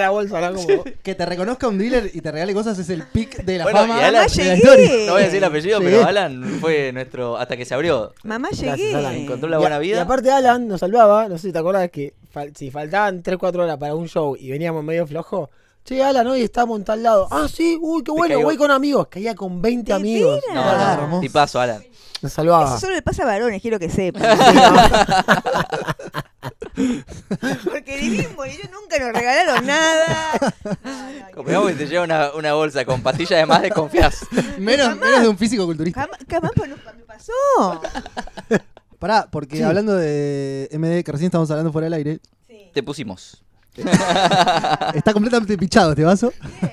la, bolsa, Como... Que te reconozca un dealer y te regale cosas es el pic de la fama. Mamá No voy a decir el apellido, pero Alan fue nuestro. hasta que se abrió. Mamá llegué. Alan. Encontró la y, vida. Y aparte, Alan nos salvaba. No sé si te acuerdas que si faltaban 3-4 horas para un show y veníamos medio flojo. Che, Alan, hoy estamos en tal lado. Ah, sí, uy, qué bueno, voy con amigos. Caía con 20 amigos. Y paso, Alan. Nos salvaba. Eso solo le pasa a varones, quiero que sepan. Porque vivimos y ellos nunca nos regalaron nada. Compramos Como y te lleva una, una, bolsa con pastillas de más desconfías. Menos, menos de un físico culturista. Jamás, jamás pues, pasó. Pará, porque hablando de MD, que recién estamos hablando fuera del aire. Te pusimos. Está completamente pichado este vaso. Bien.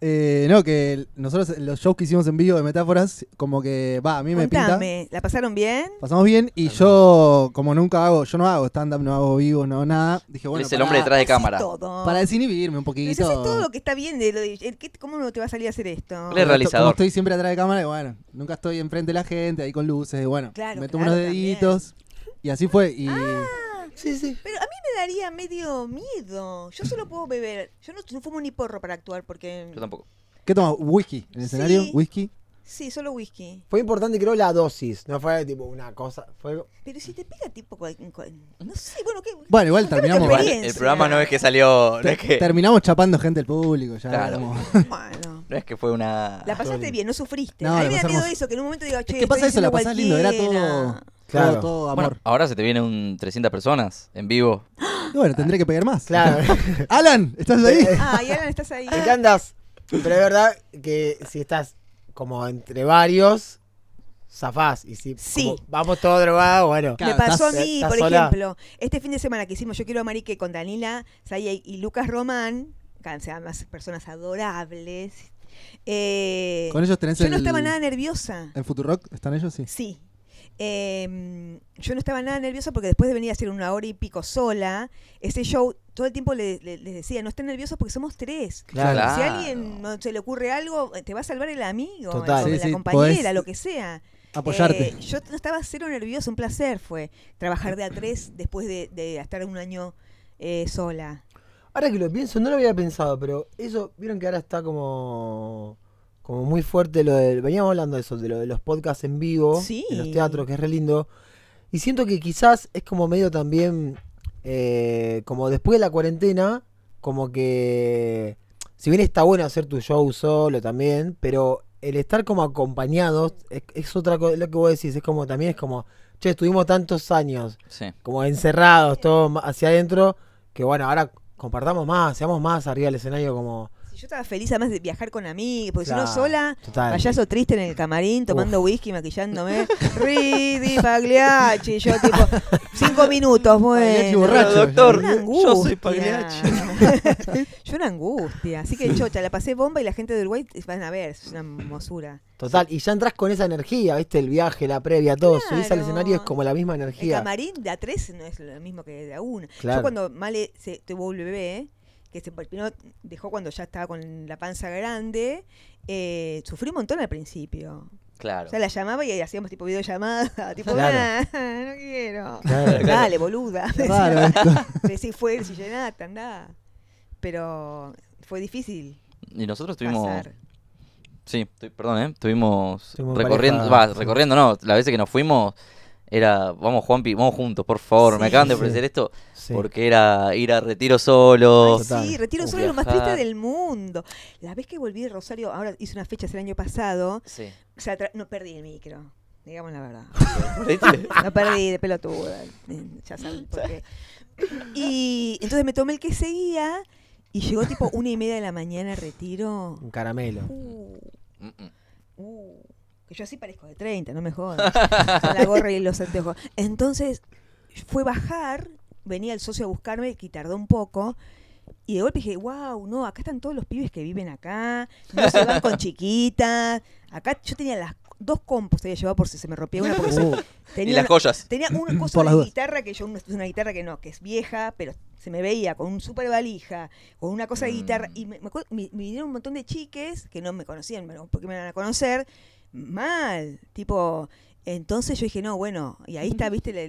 Eh, no, que nosotros los shows que hicimos en vivo de metáforas, como que va, a mí me pinta. ¿La pasaron bien? Pasamos bien y yo, como nunca hago, yo no hago stand-up, no hago vivo, no hago nada. Dije, bueno, es el hombre detrás de cámara. Para desinhibirme un poquito. Eso es todo lo que está bien. ¿Cómo no te va a salir a hacer esto? El realizador. estoy siempre atrás de cámara, y bueno, nunca estoy enfrente de la gente, ahí con luces, y bueno, me tomo unos deditos. Y así fue. Y. Ah. Sí, sí. Pero a mí me daría medio miedo. Yo solo puedo beber. Yo no, fumo ni porro para actuar porque. Yo tampoco. ¿Qué tomas? ¿Whisky? ¿En el escenario? ¿Whisky? Sí, solo whisky. Fue importante, creo, la dosis. No fue tipo una cosa. Fue... Pero si te pega tipo. no sé, bueno, ¿qué. Bueno, igual terminamos. el programa no es que salió. es que... Terminamos chapando gente del público. Ya claro. Bueno. No es que fue una. La pasaste bien, no sufriste. No, a mí eso, que en un momento digo, che, ¿Qué pasa eso? La pasás lindo, era todo. Claro. Todo, amor. Bueno, ahora se te vienen 300 personas en vivo. Bueno, tendré que pegar más. Claro. Alan, ¿estás ahí? ah eh, y Alan, estás ahí. ¿Qué andas? Pero es verdad que si estás como entre varios, zafás. Y si vamos todos drogados, bueno. Me pasó a mí, eh, por ejemplo, este fin de semana que hicimos Yo Quiero a que con Danila y Lucas Román, que sean más personas adorables. Eh, con ellos tenés Yo no estaba nada nerviosa. ¿En Futurock están ellos? Sí. Sí. Em, yo no estaba nada nervioso porque después de venir a hacer una hora y pico sola, ese show todo el tiempo les decía, no estén nerviosos porque somos tres. Si a alguien se le ocurre algo, eh, te va a salvar el amigo, la compañera, lo que sea apoyarte. Eh, yo no estaba cero nervioso, un placer fue trabajar de a tres después de, estar un año eh, sola. Ahora que lo pienso, no lo había pensado, pero eso, vieron que ahora está como como muy fuerte lo de. Veníamos hablando de eso, de lo de los podcasts en vivo, sí. en los teatros, que es re lindo. Y siento que quizás es como medio también. Eh, como después de la cuarentena, como que. Si bien está bueno hacer tu show solo también, pero el estar como acompañados es, otra cosa, lo que vos decís, es como también es como, che, estuvimos tantos años, como encerrados, todos hacia adentro, que bueno, ahora compartamos más, seamos más arriba del escenario como yo estaba feliz además de viajar con amigos, porque si no sola, payaso triste en el camarín, tomando whisky, maquillándome. Ridi Pagliacci, yo tipo, cinco minutos, bueno. borracho, doctor, yo soy Pagliacci. yo una angustia. Así que chocha, la pasé bomba y la gente del Uruguay van a ver, es una hermosura. Total, y ya entras con esa energía, ¿viste? El viaje, la previa, todo. Subís al escenario es como la misma energía. El camarín de a tres no es lo mismo que de a uno. Yo cuando Male se tuvo el bebé, que se, Pinot dejó cuando ya estaba con la panza grande, eh, sufrió un montón al principio. Claro. O sea, la llamaba y hacíamos tipo videollamada, tipo, ah, no quiero. Dale, boluda. Claro, Decí, fue si sillenata, andá. Pero fue difícil. Y nosotros estuvimos Sí, perdón, ¿eh? Estuvimos, estuvimos recorriendo, va, recorriendo, no, las veces que nos fuimos era, vamos Juanpi, vamos juntos, por favor, me acaban de ofrecer esto porque era ir a retiro solo. sí, retiro solo es lo más triste del mundo. La vez que volví de Rosario, ahora hice una hace el año pasado, o sea, no perdí el micro, digamos la verdad. no perdí de pelotuda, eh, ya saben por Y entonces me tomé el que seguía y llegó tipo una y media de la mañana retiro. Un caramelo. Uh. Mm, mm. Uh. Que yo así parezco de 30, no me jodas. la gorra y los anteojos. Entonces fue bajar, venía el socio a buscarme, que tardó un poco. Y de golpe dije, wow, no, acá están todos los pibes que viven acá, no se van con chiquitas. Acá yo tenía las dos compos había llevado por si se me rompía una porque uh, tenía las joyas tenía una cosa de guitarra que yo una, guitarra que no que es vieja pero se me veía con un super valija con una cosa de guitarra mm. y me, vinieron un montón de chiques que no me conocían porque me iban a conocer Mal, tipo, entonces yo dije, no, bueno, y ahí está, viste,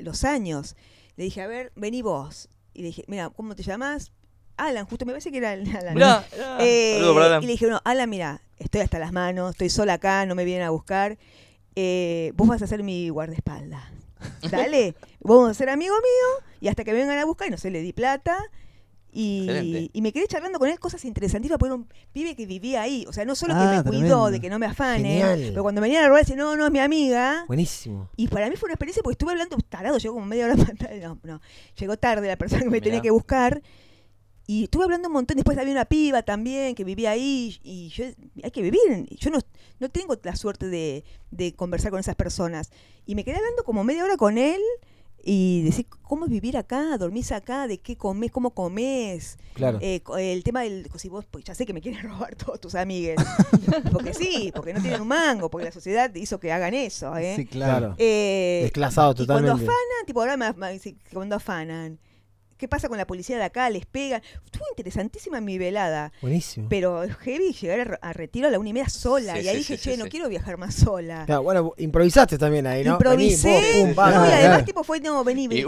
los años. Le dije, a ver, vení vos. Y le dije, mira, ¿cómo te llamas? Alan, justo me parece que era Alan. Eh, y le dije, no, Alan, mira, estoy hasta las manos, estoy sola acá, no me vienen a buscar. Eh, vos vas a ser mi guardaespaldas. Dale, vos vas a ser amigo mío y hasta que vengan a buscar, y no sé, le di plata y, me quedé charlando con él cosas interesantísimas porque un pibe que vivía ahí. O sea, no solo que me ah, cuidó de que no me afane, pero cuando venía a a rueda decía, no, no es mi amiga. Buenísimo. Y para mí fue una experiencia porque estuve hablando tarado, llegó como media hora No, no. Llegó tarde la persona que me tenía que buscar. Y estuve hablando un montón, después había una piba también que vivía ahí, y yo, hay que vivir, yo no, no tengo la suerte de, de conversar con esas personas. Y me quedé hablando como media hora con él, y decir cómo es vivir acá, dormís acá, de qué comes, cómo comes. Claro. Eh, el tema del si pues ya sé que me quieren robar todos tus amigues. porque sí, porque no tienen un mango, porque la sociedad hizo que hagan eso, ¿eh? Sí, claro. Eh, Desclasado totalmente. Y cuando afanan, tipo ahora me, cuando afanan ¿Qué pasa con la policía de acá? ¿Les pegan? Estuvo interesantísima mi velada. Buenísimo. Pero heavy llegar a, retiro a la una y media sola. y ahí dije, che, no quiero viajar más sola. Ah, bueno, improvisaste también ahí, ¿no? Improvisé. no, y además, tipo, fue, no, vení, vení.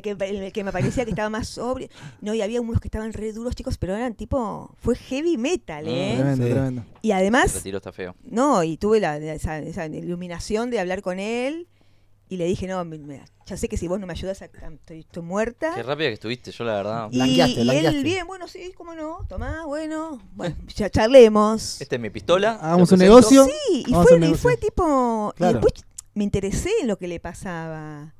Que, me parecía que estaba más sobrio. No, y había unos que estaban re duros, chicos, pero eran tipo, fue heavy metal, mm, ¿eh? tremendo, tremendo. Y además. El retiro está feo. No, y tuve la, esa, esa iluminación de hablar con él y le dije, no, ya sé que si vos no me ayudas estoy, muerta. Qué rápida que estuviste, yo la verdad. Y, él, bien, bueno, sí, cómo no, tomá, bueno, bueno, ya charlemos. Esta es mi pistola. Hagamos un negocio. Sí, y, fue, tipo, eh, después me interesé en lo que le pasaba.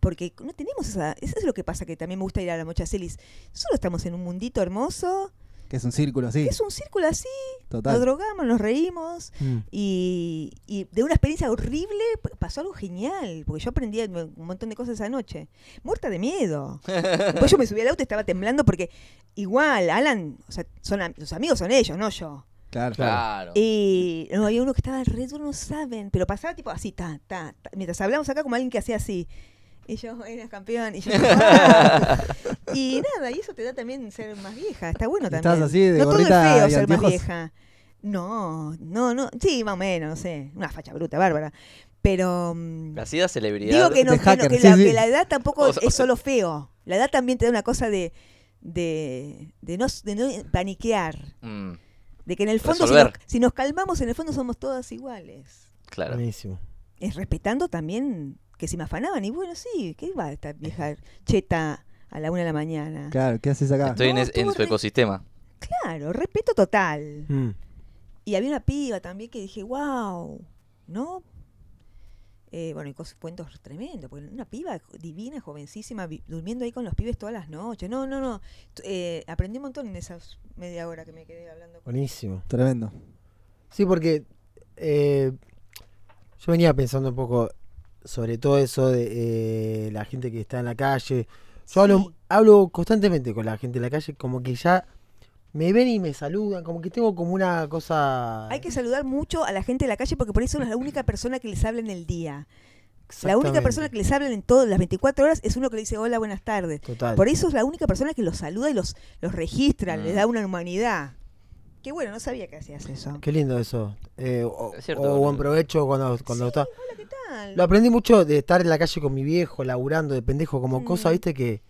Porque no tenemos esa, eso es lo que pasa, que también me gusta ir a la Mochacelis. celis. Solo estamos en un mundito hermoso, que es un círculo así. Es un círculo así. Nos drogamos, nos reímos. Mm. Y, de una experiencia horrible pasó algo genial. Porque yo aprendí un montón de cosas esa noche. Muerta de miedo. Después yo me subí al auto y estaba temblando porque igual, Alan, o sea, son, los amigos son ellos, no yo. Claro, claro. Y no, había uno que estaba alrededor, no saben. Pero pasaba tipo así, ta, ta, Mientras hablamos acá como alguien que hacía así. Y yo, eres campeón. Y, yo, y nada, y eso te da también ser más vieja. Está bueno también. Estás así de no todo es feo ser más vieja. No, no, no. Sí, más o menos, no sé. Una facha bruta, bárbara. Pero. Mm, da celebridad. Digo que, no, que, la, edad tampoco es solo feo. La edad también te da una cosa de. de, no, no paniquear. Mm. De que en el fondo, si nos, calmamos, en el fondo somos todas iguales. Claro. Es respetando también que se me afanaban. Y bueno, sí, ¿qué va esta eh. vieja cheta a la una de la mañana? Claro, ¿qué haces acá? Estoy en, su ecosistema. Claro, respeto total. Mm. Y había una piba también que dije, wow, ¿no? Eh, bueno, y cosas, cuentos tremendos, porque una piba divina, jovencísima, durmiendo ahí con los pibes todas las noches. No, no, no. Eh, aprendí un montón en esas media hora que me quedé hablando. Con Buenísimo. Tremendo. Sí, porque yo venía pensando un poco sobre todo eso de eh, la gente que está en la calle. Yo hablo, constantemente con la gente de la calle, como que ya me ven y me saludan, como que tengo como una cosa... Hay que saludar mucho a la gente de la calle porque por eso es la única persona que les habla en el día. La única persona que les habla en todas las 24 horas es uno que le dice hola, buenas tardes. Por eso es la única persona que los saluda y los, los registra, les mm. da una humanidad. Que bueno, no sabía que hacías eso. Qué lindo eso. Eh, o, buen eh. provecho cuando, cuando está. Hola, ¿qué tal? Lo aprendí mucho de estar en la calle con mi viejo, laburando de pendejo, como mm. cosa, viste, que.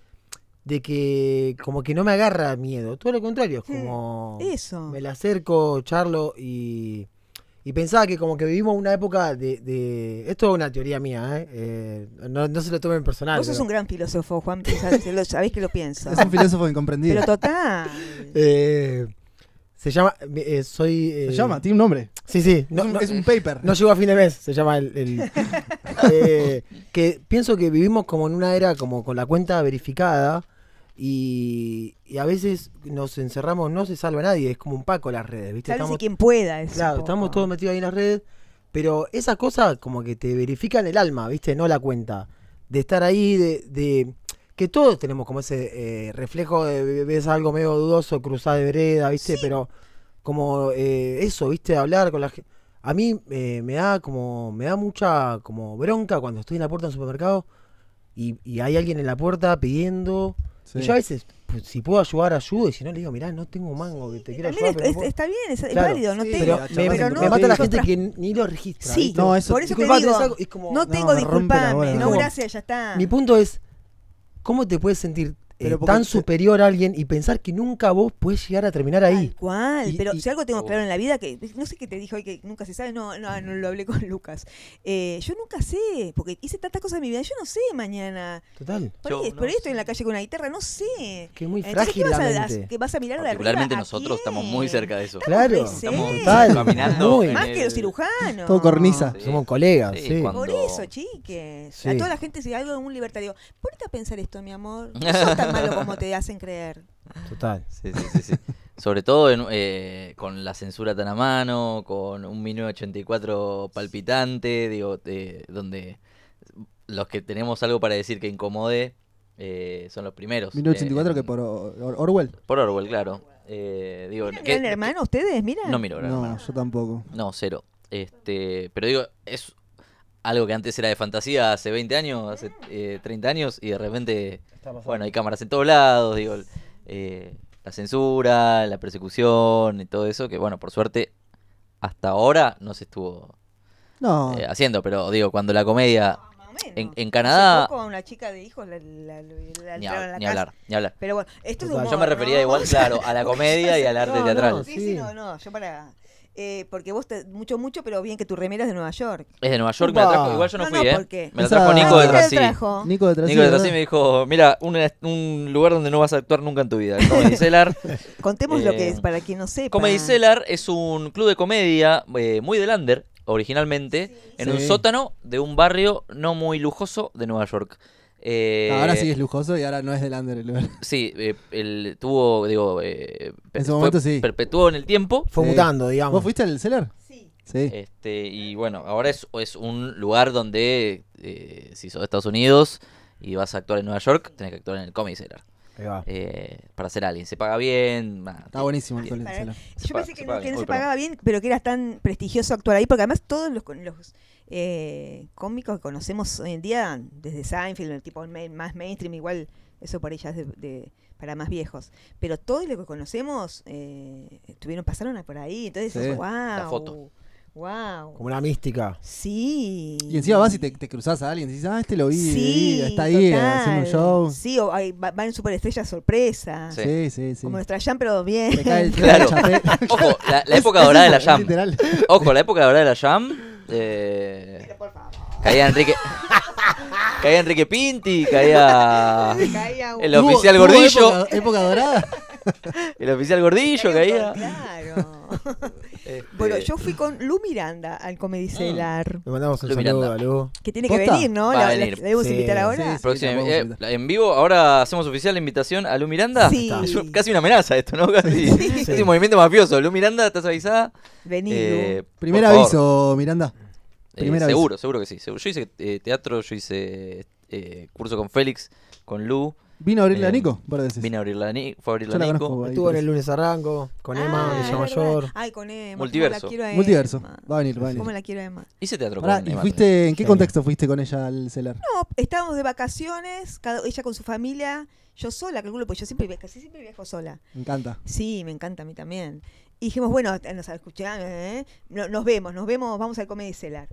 De que como que no me agarra miedo. Todo lo contrario, es como. Eso. Me la acerco, charlo y. Y pensaba que como que vivimos una época de... Esto es una teoría mía, ¿eh? eh no, se lo tomen personal. Vos sos un gran filósofo, Juan. Sabés que lo pienso. Es un filósofo incomprendido. Pero total. Eh, se llama. Eh, eh, soy. Se eh, llama, tiene un nombre. Sí, sí. es, un, paper. no llegó a fin de mes, se llama el. que pienso que vivimos como en una era como con la cuenta verificada y, a veces nos encerramos, no se salva nadie, es como un paco las redes, ¿viste? Estamos, quien pueda. claro, estamos todos metidos ahí en las redes, pero esas cosas como que te verifican el alma, ¿viste? No la cuenta. De estar ahí, de, que todos tenemos como ese eh, reflejo de ves algo medio dudoso, cruzar de vereda, ¿viste? Pero como eh, eso, ¿viste? Hablar con la gente. A mí eh, me da como me da mucha como bronca cuando estoy en la puerta de un supermercado y, hay alguien en la puerta pidiendo. Y yo a veces, pues, si puedo ayudar, ayudo. Y si no, le digo, mirá, no tengo mango que te quiero ayudar. pero está bien, es, válido, no tengo. Pero, me, mata la gente que ni lo registra. Sí, no, eso, por eso te digo, es como, no tengo, disculpame, no, gracias, ya está. Mi punto es, ¿Cómo te puedes sentir eh, pero tan superior a alguien y pensar que nunca vos puedes llegar a terminar ahí. ¿Cuál? pero si algo tengo oh. claro en la vida, que no sé qué te dijo hoy, que nunca se sabe, no, no, lo hablé con Lucas. Eh, yo nunca sé, porque hice tantas cosas en mi vida, yo no sé mañana. Total. Por, esto estoy en la calle con una guitarra, no sé. Que muy frágil vas, A, vas a mirar Particularmente nosotros estamos muy cerca de eso. Claro, estamos caminando. Más que los cirujanos. Todo cornisa, somos colegas. Sí, Por eso, chiques. A toda la gente, si algo un libertario, ponete a pensar esto, mi amor. malo como te hacen creer. Total. Sí, sí, sí. Sobre todo eh, con la censura tan a mano, con un 1984 palpitante, digo, eh, donde los que tenemos algo para decir que incomode eh, son los primeros. 1984 que por Orwell. Por Orwell, claro. digo, ¿Miran Hermano ustedes? ¿Miran? No miro No, yo tampoco. No, cero. Este, pero digo, es algo que antes era de fantasía hace 20 años, hace 30 eh, años, y de repente, bueno, hay cámaras en todos lados, digo, eh, la censura, la persecución y todo eso, que bueno, por suerte, hasta ahora no se estuvo eh, haciendo, pero digo, cuando la comedia... En, en, Canadá. Poco a una chica de hijos la, la, la, ni, hablar, ni hablar. Pero bueno, esto es Yo me refería igual, claro, a la comedia y al arte teatral. sí, sí, no, no. Yo para eh, porque vos te, mucho, mucho, pero bien que tu remera es de Nueva York. Es de Nueva York, me la trajo, igual yo no, fui, ¿eh? Me la trajo Nico, de Trasí. Nico de Trasí. Nico de me dijo, mira, un, lugar donde no vas a actuar nunca en tu vida. Comedy Cellar. Contemos lo que es, eh, para quien no sepa. Comedy Cellar es un club de comedia eh, muy de lander, originalmente, en un sótano de un barrio no muy lujoso de Nueva York. Ah, ahora eh, sí es lujoso y ahora no es del under el lugar. Sí, eh, tuvo, digo, eh, perpetuó en el tiempo. Fue mutando, digamos. ¿Vos fuiste al celular? Sí. Este, y bueno, ahora es, un lugar donde, eh, si sos de Estados Unidos y vas a actuar en Nueva York, tenés que actuar en el Comedy Cellar. para ser alguien. Se paga bien. Está buenísimo el Yo pensé que, no, se pagaba bien, pero que era tan prestigioso actuar ahí, porque además todos los, los eh, cómicos que conocemos hoy en día, desde Seinfeld, el tipo más mainstream, igual eso por ellas de, para más viejos. Pero todo lo que conocemos eh, pasaron por ahí, entonces, wow. Wow. Como una mística. Sí. Y encima vas y te, te cruzas a alguien y dices, ah, este lo vi, sí, está ahí haciendo un show. Sí, o van superestrellas sorpresa. Sí, sí, sí. Como nuestra Jam, pero bien. El, claro. Ojo, la, época dorada de la Jam. Ojo, eh, la época dorada de la Jam. Caía Enrique. caía Enrique Pinti, caía. caía El oficial gordillo. Época, dorada. El oficial gordillo caía. Claro. Este, bueno, yo fui con Lu Miranda al Comedy mm. Le mandamos un saludo a Lu. Que tiene que venir, ¿no? debemos invitar ahora. Eh, en vivo, ahora hacemos oficial la invitación a Lu Miranda. Sí. Es casi una amenaza esto, ¿no? Casi. Es un movimiento mafioso. Lu Miranda, ¿estás avisada? Vení, Eh, eh Primer aviso, Miranda. seguro, seguro que sí. Yo hice eh, teatro, yo hice curso con Félix, con Lu. Vino a abrirla a Nico, para decir. Vino a abrirla la Nico, fue a abrirla la Nico. Estuvo en el lunes Arranco, con Emma, ah, de Mayor. Ay, con Emma. Multiverso. la quiero Multiverso. Va a venir, va a venir. ¿Cómo la quiero Emma? Hice teatro con ¿y Emma fuiste, ¿En qué contexto fuiste con ella al celar? No, estábamos de vacaciones, ella con su familia, yo sola, calculo, porque yo siempre, casi siempre viajo sola. Me encanta. Sí, me encanta a mí también. Y dijimos, bueno, eh, nos ¿eh? nos vemos, nos vemos, vamos al Comedy CELAR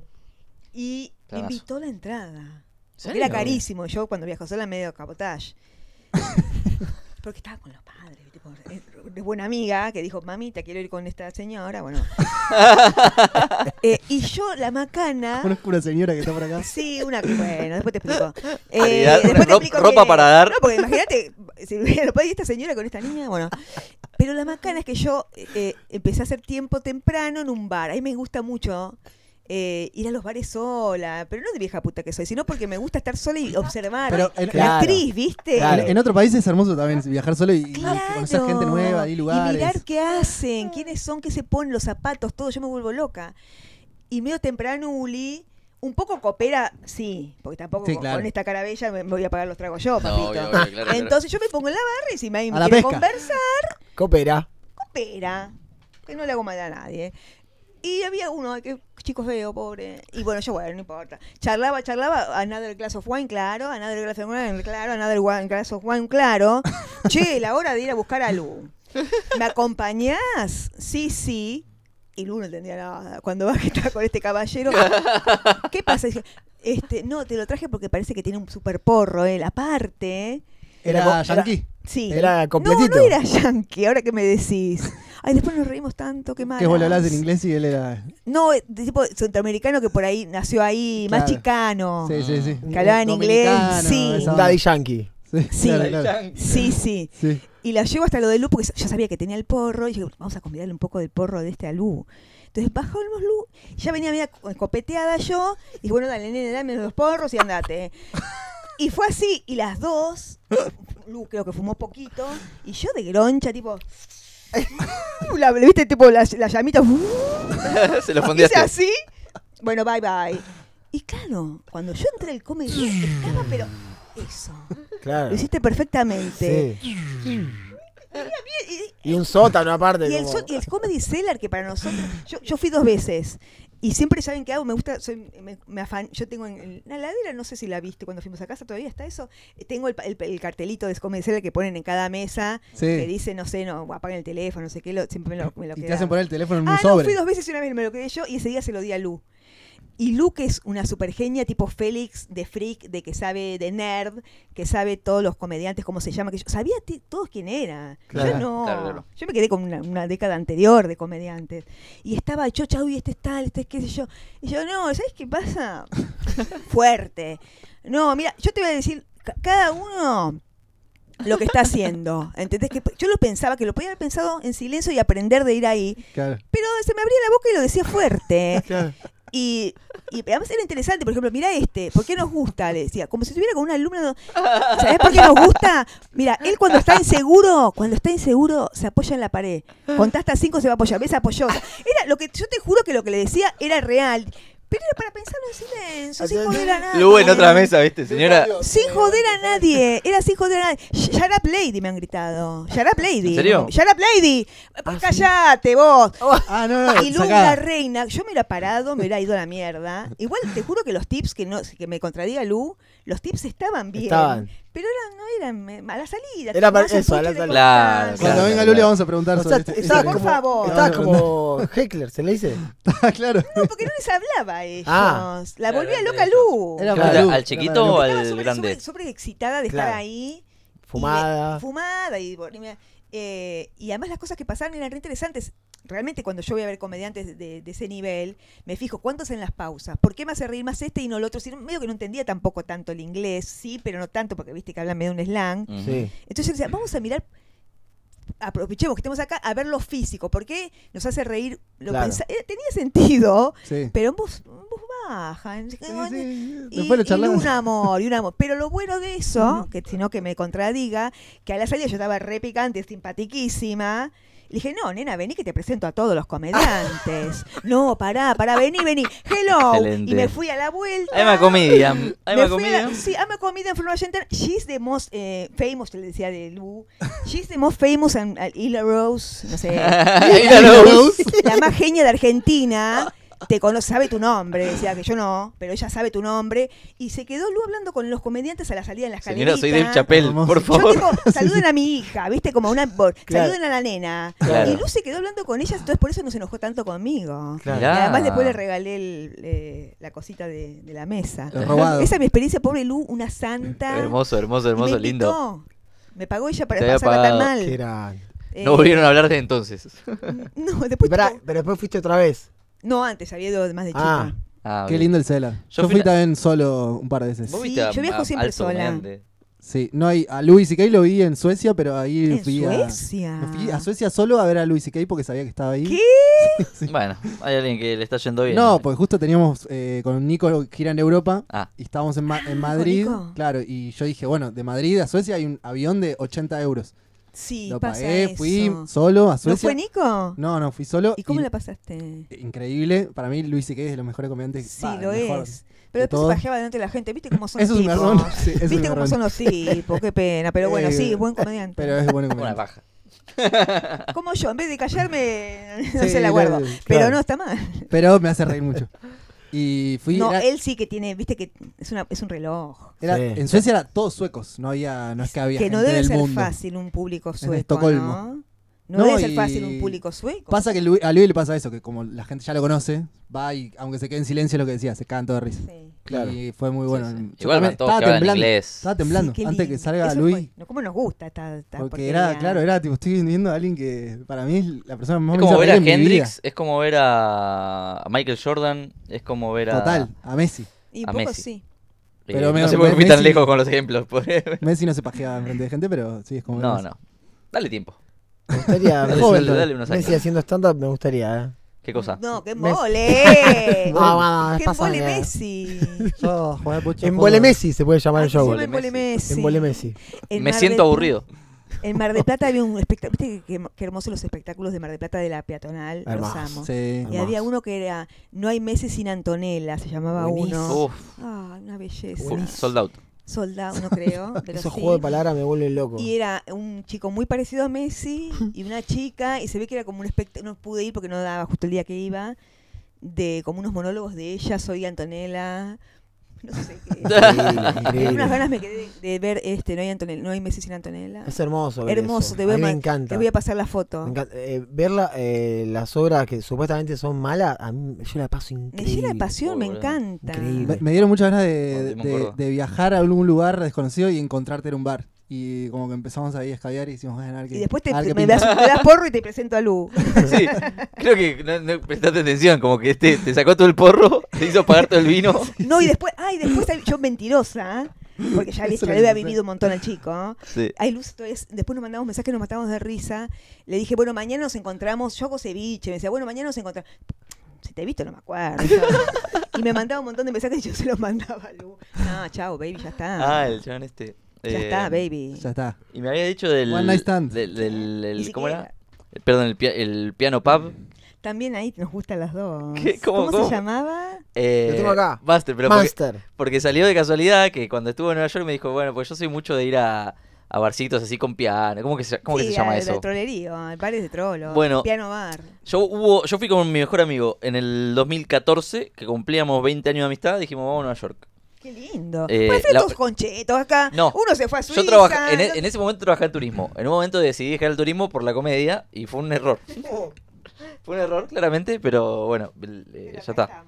Y me invitó la entrada era carísimo. Yo cuando viajo sola medio cabotage. Porque estaba con los padres. Tipo, eh, buena amiga que dijo, mamita, quiero ir con esta señora. Bueno. Eh, y yo, la macana. ¿Conozco una señora que está por acá? Sí, una. Bueno, después te explico. Eh, ropa para dar. No, porque imagínate, si esta señora con esta niña, bueno. Pero la macana es que yo empecé a hacer tiempo temprano en un bar. Ahí me gusta mucho. Eh, ir a los bares sola, pero no de vieja puta que soy, sino porque me gusta estar sola y observar. la actriz, ¿viste? Claro. En, otro país es hermoso también ah, viajar sola y, conocer gente nueva, y lugares. Y mirar qué hacen, quiénes son, qué se ponen, los zapatos, todo. Yo me vuelvo loca. Y medio temprano, Uli, un poco coopera, sí, porque tampoco con esta cara bella me voy a pagar los tragos yo, papito. Entonces yo me pongo en la barra y si me quiere conversar. Coopera. Coopera. Que no le hago mal a nadie. Y había uno que chicos veo, pobre. Y bueno, yo, bueno, no importa. Charlaba, charlaba, another glass of wine, claro, another glass of wine, claro, another one, glass of wine, claro. che, la hora de ir a buscar a Lu. ¿Me acompañás? Sí, sí. Y Lu no entendía nada. Cuando va a está con este caballero, ¿qué pasa? este, no, te lo traje porque parece que tiene un super porro él. Aparte, era, yankee. Sí. Era completito. No, no era yankee, ahora que me decís. Ay, después nos reímos tanto, qué mal. Que vos le hablas en inglés y él era. No, eh, tipo centroamericano que por ahí nació ahí, más chicano. Sí, sí, sí. Que hablaba en inglés. Sí. Daddy Yankee. Sí, sí, sí, Y la llevo hasta lo de Lu porque yo sabía que tenía el porro y dije, vamos a convidarle un poco del porro de este a Lu. Entonces bajamos Lu, ya venía media escopeteada yo, y bueno, dale, nene, dame los porros y andate. Y fue así, y las dos, Lu creo que fumó poquito, y yo de groncha, tipo. le ¿Viste? Tipo, la, llamita. Se lo fundía así. Bueno, bye bye. Y claro, cuando yo entré al comedy, estaba, pero. Eso. Lo hiciste perfectamente. Y, un sótano aparte. Y, el, y el, Comedy Cellar, que para nosotros. Yo, yo, fui dos veces. Y siempre saben qué hago, me gusta, me, me afan, yo tengo en, la ladera, no sé si la viste cuando fuimos a casa, todavía está eso, eh, tengo el, cartelito de el que ponen en cada mesa, sí. que dice, no sé, no, apagan el teléfono, no sé qué, siempre me lo, me Y te hacen poner el teléfono en un sobre. Ah, no, fui dos veces y una vez me lo quedé yo y ese día se lo di a Lu. Y Luke es una supergenia tipo Félix de freak, de que sabe de nerd, que sabe todos los comediantes, cómo se llama. Que yo sabía todos quién era. yo no. Yo me quedé con una, década anterior de comediantes. Y estaba yo, chau, y este es tal, este es qué sé yo. Y yo, no, ¿sabes qué pasa? Fuerte. No, mira, yo te voy a decir, cada uno lo que está haciendo. ¿Entendés? Que yo lo pensaba, que lo podía haber pensado en silencio y aprender de ir ahí. Pero se me abría la boca y lo decía fuerte. Claro. Y, además era interesante, por ejemplo, mira este, ¿por qué nos gusta? Le decía, como si estuviera con un alumno. ¿Sabes por qué nos gusta? Mira, él cuando está inseguro, cuando está inseguro, se apoya en la pared. Contaste a cinco, se va a apoyar. ¿Ves? Apoyó. Era lo que, yo te juro que lo que le decía era real. Pero era para pensarlo en silencio, sin joder a nadie. Lu, en otra mesa, ¿viste, señora? Sin joder a nadie. Era sin joder a nadie. Shut up lady, me han gritado. Shut up lady. ¿En serio? Shut up lady. Ah, Callate vos. Ah, no, y luego la reina. Yo me hubiera parado, me hubiera ido a la mierda. Igual te juro que los tips que, no, que me contradiga Lu los tips estaban bien. Pero eran, no eran eh, a la salida. Era para eso, a la salida. Claro, Cuando venga Luli vamos a preguntar sobre esto. Por favor. Estaba como Heckler, ¿se le dice? Ah, claro. No, porque no les hablaba a ellos. Ah. la volvía loca Lu. ¿Al chiquito o al grande? Súper excitada de estar ahí. Fumada. fumada y... Eh, y además las cosas que pasaban eran re interesantes realmente cuando yo voy a ver comediantes de, ese nivel, me fijo cuántos en las pausas, por qué me hace reír más este y no el otro. Si, medio que no entendía tampoco tanto el inglés, sí, pero no tanto porque viste que hablan medio un slang. Entonces decía, vamos a mirar aprovechemos que estemos acá a ver lo físico, porque nos hace reír. Lo eh, tenía sentido, pero en voz, baja. Y, un amor, y un amor. Pero lo bueno de eso, que si no que me contradiga, que a la salida yo estaba re picante, simpatiquísima. Le dije, no, nena, vení que te presento a todos los comediantes. no, pará, pará, vení, vení. Hello. Y me fui a la vuelta. I'm a comedian. I'm comedian. sí, I'm a comedian from Washington. She's the most eh, famous, le decía de Lu. She's the most famous en and Rose, no sé. La más genia de Argentina te conoce, sabe tu nombre, decía que yo no, pero ella sabe tu nombre. Y se quedó Lu hablando con los comediantes a la salida en las calles Señora, soy de Chapel, por favor. Yo saluden a mi hija, ¿viste? Como una. Saluden a la nena. Y Lu se quedó hablando con ella, entonces por eso no se enojó tanto conmigo. Claro. Y además después le regalé eh, la cosita de, la mesa. Esa es mi experiencia, pobre Lu, una santa. Hermoso, hermoso, hermoso, lindo. Me pagó ella para pasarla tan mal. no volvieron a hablar de entonces. No, después. pero después fuiste otra vez. No, antes había ido más de ah. chica. Ah, qué lindo el Cela. Yo fui también solo un par de veces. Sí, yo viajo siempre sola. Sí, no hay a y Kay lo vi en Suecia, pero ahí fui a- Suecia. a Suecia solo a ver a Luis y Kay porque sabía que estaba ahí. ¿Qué? Bueno, hay alguien que le está yendo bien. No, porque justo teníamos eh, con Nico gira en Europa ah. y estábamos en, ah, Madrid. Claro, y yo dije, bueno, de Madrid a Suecia hay un avión de 80 euros. Sí, lo fui solo a ¿No fue Nico? No, no, fui solo. ¿Y cómo la pasaste? Increíble. Para mí, Luis que es de los mejores comediantes. Sí, lo es. Pero después todo. delante de la gente. ¿Viste cómo son los tipos? ¿Viste cómo son los tipos? Qué pena. Pero bueno, eh, sí, buen comediante. Pero es buen comediante. Una paja. Como yo, en vez de callarme, no sé, la guardo. pero no está mal. Pero me hace reír mucho. Y fui. No, él sí que tiene, viste que es, una, es un reloj. En Suecia era todos suecos, no había, no es que había. Que no debe ser fácil un público sueco. En Estocolmo. No, es debe ser fácil un público sueco. Pasa que a Luis le pasa eso, que como la gente ya lo conoce, va y aunque se quede en silencio lo que decía, se cagan todo de risa. Sí. Claro. Y fue muy bueno. Igual estaba, temblando, en inglés. estaba temblando. antes que salga Luis. ¿Cómo nos gusta esta, Porque era, claro, era tipo, estoy viendo a alguien que para mí es la persona más Es como ver a Hendrix, es como ver a Michael Jordan, es como ver a. Total, a Messi. Y a poco sí. Eh, pero no se puede ir tan lejos con los ejemplos. Messi no se pajeaba frente de gente, pero sí es como. No, no. Dale tiempo. Me gustaría. Messi haciendo stand-up me gustaría, eh. ¿Qué cosa? No, que mole. No, no, no, Messi. En mole Messi se puede llamar ah, el show. Messi. Messi. En Vole Messi. Me siento aburrido. En Mar de Plata había un espectáculo. ¿Viste que, hermosos los espectáculos de Mar de Plata de la peatonal? Hermoso, Los Y había uno que era No hay Messi sin Antonella, se llamaba uno. Ah, una belleza. sold out soldado, no creo. pero juego de palabras me vuelve loco. Y era un chico muy parecido a Messi y una chica, y se ve que era como un espectáculo, no pude ir porque no daba justo el día que iba, de como unos monólogos de ella, soy Antonella, no sé qué. unas ganas me quedé de, ver este, no hay, Antonella, Messi sin Antonella. Es hermoso. hermoso, Te, voy a, me encanta. te voy a pasar la foto. Eh, ver eh, las obras que supuestamente son malas, a mí yo la paso increíble. Me llena de pasión, me encanta. Me, dieron muchas ganas de viajar a algún lugar desconocido y encontrarte en un bar. Y como que empezamos ahí a escabear y hicimos ganar que. Y después te, das, porro y te presento a Lu. Sí, creo que no, prestaste atención, como que este, te sacó todo el porro, te hizo pagar todo el vino. No, y después, ay, después yo mentirosa. Porque ya, le había vivido un montón al chico. Sí. Ay, Luz, después nos mandamos mensajes, nos matamos de risa. Le dije, bueno, mañana nos encontramos. Yo hago ceviche. Me decía, bueno, mañana nos encontramos. Si te he visto, no me acuerdo. y me mandaba un montón de mensajes y yo se los mandaba a Lu. Ah, chao, baby, ya está. Ah, el chaval este. Ya eh, está, baby. Ya está. Y me había dicho del. ¿Cómo era? Eh, perdón, el, piano pub. También ahí nos gustan las dos. ¿Cómo, se llamaba? Eh, Master, Porque, salió de casualidad que cuando estuvo en Nueva York me dijo, bueno, pues yo soy mucho de ir a, barcitos así con piano. ¿Cómo que se, cómo llama el, eso? El trolerío, de trolo, bueno, piano bar. Yo, hubo, yo fui con mi mejor amigo en el 2014, que cumplíamos 20 años de amistad, dijimos, vamos a Nueva York. Qué lindo. Eh, conchetos acá. No, Uno se fue a Suiza. Yo e-, trabajé en, ese momento trabajé en turismo. En un momento decidí dejar el turismo por la comedia y fue un error. fue un error, claramente, pero bueno, eh, ya está.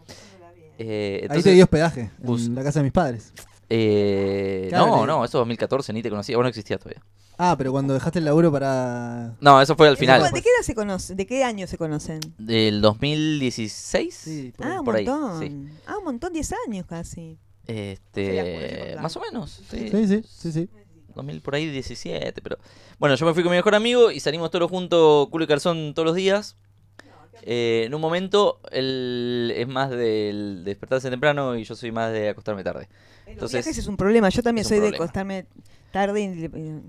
Eh, Ahí te dio hospedaje, en la casa de mis padres. Eh, no, no, eso 2014, ni te conocía, vos no existía todavía. Ah, pero cuando dejaste el laburo para... No, eso fue al final. ¿De qué edad se conocen? ¿De qué año se conocen? Del 2016. Ah, sí, ah, un montón. Ah, un montón, 10 años casi. Este, más o menos, sí. Sí, sí, sí, 2000 por ahí 17, pero bueno, yo me fui con mi mejor amigo y salimos todos juntos, culo y calzón todos los días. Eh, en un momento él es más del despertarse temprano y yo soy más de acostarme tarde. Entonces ese es un problema, yo también soy de acostarme tarde eh.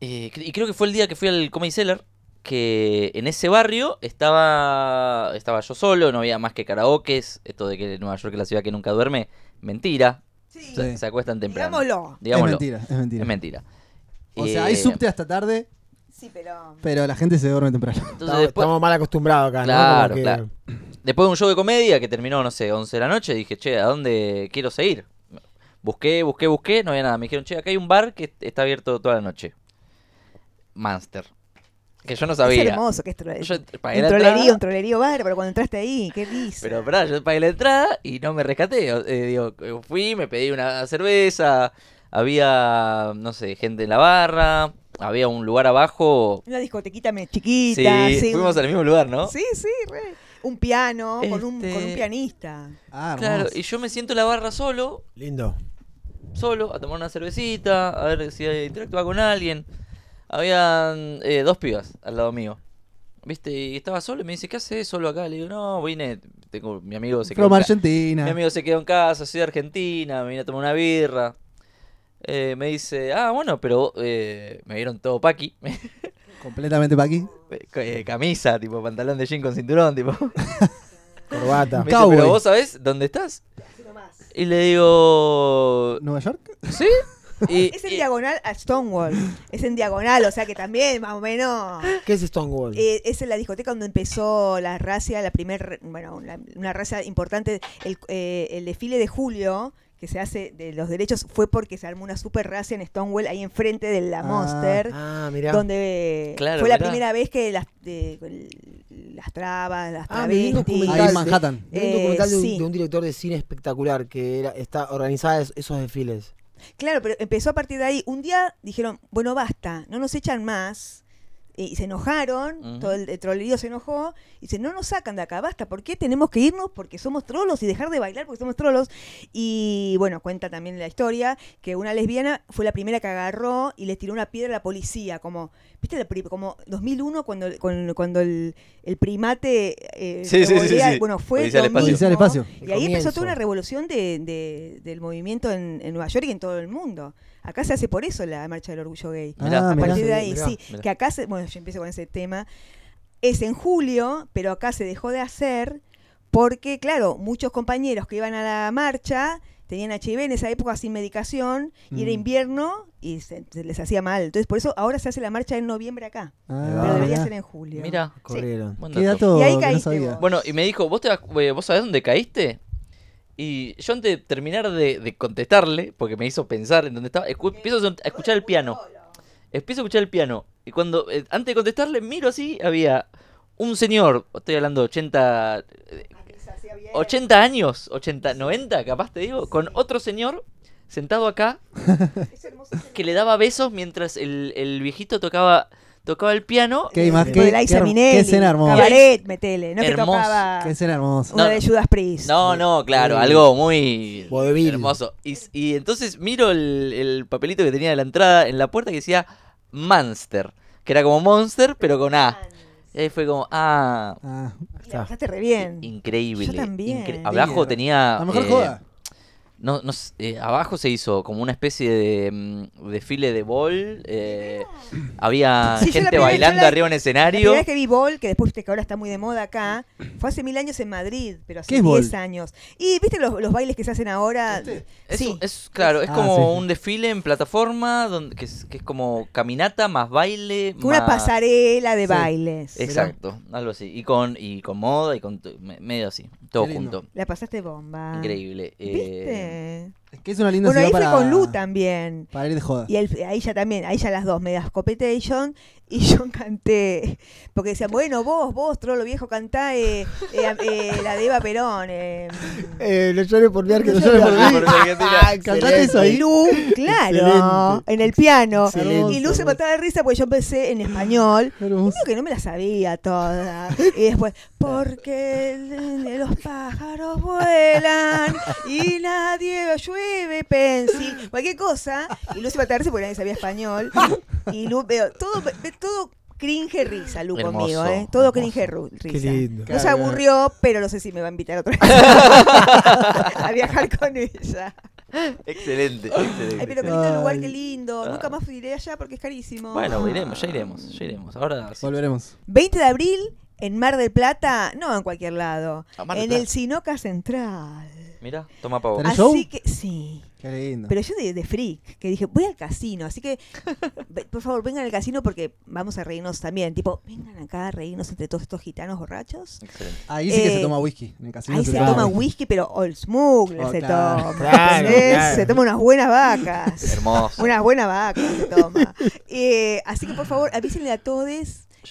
Eh, y... creo que fue el día que fui al Comedy Seller que en ese barrio estaba, estaba yo solo, no había más que karaokes. Esto de que Nueva York es la ciudad que nunca duerme, mentira. Se, acuestan temprano. Digámoslo. Es mentira, es mentira. O sea, hay eh, subte hasta tarde. Sí, pero. Pero la gente se duerme temprano. estamos, mal acostumbrados acá, claro, Después de un show de comedia que terminó, no sé, 11 de la noche, dije, che, ¿a dónde quiero seguir? Busqué, busqué, busqué, no había nada. Me dijeron, che, acá hay un bar que está abierto toda la noche. Monster. Que yo no sabía. Es hermoso que es un trolerío, un bárbaro cuando entraste ahí, ¿qué dices? Pero pará, yo pagué la entrada y no me rescaté. Eh, digo, fui, me pedí una cerveza, había, no sé, gente en la barra, había un lugar abajo. Una discotequita chiquita. sí fuimos al mismo lugar, ¿no? Sí, sí, Un piano con, un, con un este, pianista. Ah, claro, y yo me siento en la barra solo. Lindo. Solo, a tomar una cervecita, a ver si interactuaba con alguien. Habían eh, dos pibas al lado mío. ¿Viste? Y estaba solo y me dice, ¿qué haces solo acá? Le digo, no, vine, tengo, mi amigo se quedó. Argentina. Mi amigo se quedó en casa, soy de Argentina, me vine a tomar una birra. Eh, me dice, ah, bueno, pero eh, me vieron todo paqui. Completamente paqui. aquí camisa, tipo pantalón de jean con cinturón, tipo. Corbata. Me pero vos sabés dónde estás. Y le digo. ¿Nueva York? ¿Sí? es en diagonal a Stonewall. Es en diagonal, o sea que también, más o menos. ¿Qué es Stonewall? Eh, es en la discoteca donde empezó la racia, la primer, bueno, una racia importante. Eh, el, desfile de julio que se hace de los derechos fue porque se armó una super racia en Stonewall ahí enfrente de la ah, Monster ah, mirá. donde fue la primera vez que las de, las trabas las ah, ahí en Manhattan eh, un documental de un, director de cine espectacular que era está organizaba esos desfiles Claro, pero empezó a partir de ahí. Un día dijeron, bueno, basta, no nos echan más y se enojaron, todo el, trolerío se enojó, y dice, no nos sacan de acá, basta, ¿por qué tenemos que irnos? Porque somos trolos y dejar de bailar porque somos trolos. Y bueno, cuenta también la historia que una lesbiana fue la primera que agarró y le tiró una piedra a la policía, como, viste, como 2001 cuando, el, el, primate... Eh, sí, sí, sí, bueno, fue... Y ahí empezó toda una revolución del movimiento en Nueva York y en todo el mundo. Acá se hace por eso la marcha del orgullo gay. Ah, a partir de ahí, sí. Que acá se, bueno, yo empiezo con ese tema. Es en julio, pero acá se dejó de hacer porque, claro, muchos compañeros que iban a la marcha tenían HIV en esa época sin medicación y era mm. invierno y se, les hacía mal. Entonces, por eso ahora se hace la marcha en noviembre acá. Ah, pero debería ser en julio. Mira, corrieron. Y ahí caíste. bueno, y me dijo, ¿vos, te, eh, ¿vos sabés dónde caíste? Y yo antes de terminar de, contestarle, porque me hizo pensar en dónde estaba, empiezo a escuchar el piano. Empiezo a escuchar el piano. Y cuando, eh, antes de contestarle, miro así, había un señor, estoy hablando de 80... 80 eh, ah, años, 80, 90 capaz te digo, con otro señor sentado acá que le daba besos mientras el, el viejito tocaba tocaba el piano. ¿Qué, más, eh, qué, de qué, qué escena hermosa. Cabaret, metele. No es que tocaba qué escena hermosa. Una no, de Judas Priest. No, no, claro, algo muy hermoso. Y, entonces miro el, papelito que tenía en la entrada en la puerta que decía Monster, que era como Monster, pero con A. Y ahí fue como, ah. ah está. Y re bien. Increíble. Yo también. abajo tenía. A lo mejor eh, joda no, eh, abajo se hizo como una especie de mm, desfile de bol. Eh, ah. había gente bailando arriba en La escenario. primera vez que vi bol, que después que ahora está muy de moda acá, fue hace mil años en Madrid, pero hace diez 10 años. Y viste los, bailes que se hacen ahora. ¿Este? Sí. es- claro, es ah, como un desfile en plataforma donde, que, es, como caminata más baile. una pasarela de bailes. Exacto, algo así. Y con, y con moda y con medio así, todo junto. La pasaste bomba. Increíble. Eh, 嗯。Es que es una linda bueno, ahí fue con Lu también. Para ir de joda. Y él, ahí ya también, ahí ya las dos, me das copete y yo canté. Porque decían, bueno, vos, vos, trolo viejo, cantá eh, eh, eh, la de Eva Perón. Em". lo llores por mi que no llores por mí. Ah, eso ahí. Y Lu, claro, en el piano. Y Lu se mataba de risa porque yo empecé en español. Digo que no me la sabía toda. Y después, porque los pájaros vuelan y nadie llorar bebe, Pensi, cualquier cosa. Y Lucy atarse porque nadie sabía español. Y Lu, veo, todo, todo cringe risa, Lu, conmigo, ¿eh? Todo cringe risa. Qué lindo. No se aburrió, pero no sé si me va a invitar otra vez a viajar con ella. Excelente, excelente. Ay, pero qué lindo lugar, qué lindo. Ah. Nunca más iré allá porque es carísimo. Bueno, iremos, ya iremos, ya iremos. Ahora sí. volveremos. 20 de abril en Mar del Plata, no en cualquier lado, en el Sinoca Central. Mira, toma pavo. ¿Tenés show? Así que, sí. Qué lindo. Pero yo de, de, freak, que dije, voy al casino, así que por favor vengan al casino porque vamos a reírnos también. Tipo, vengan acá a reírnos entre todos estos gitanos borrachos. Excelente. Ahí sí que se eh, toma whisky. En el casino ahí se, toma whisky, pero old smuggler oh, se toma. Se toma unas buenas vacas. Hermoso. Unas buenas vacas se toma. eh, así que por favor avísenle a todos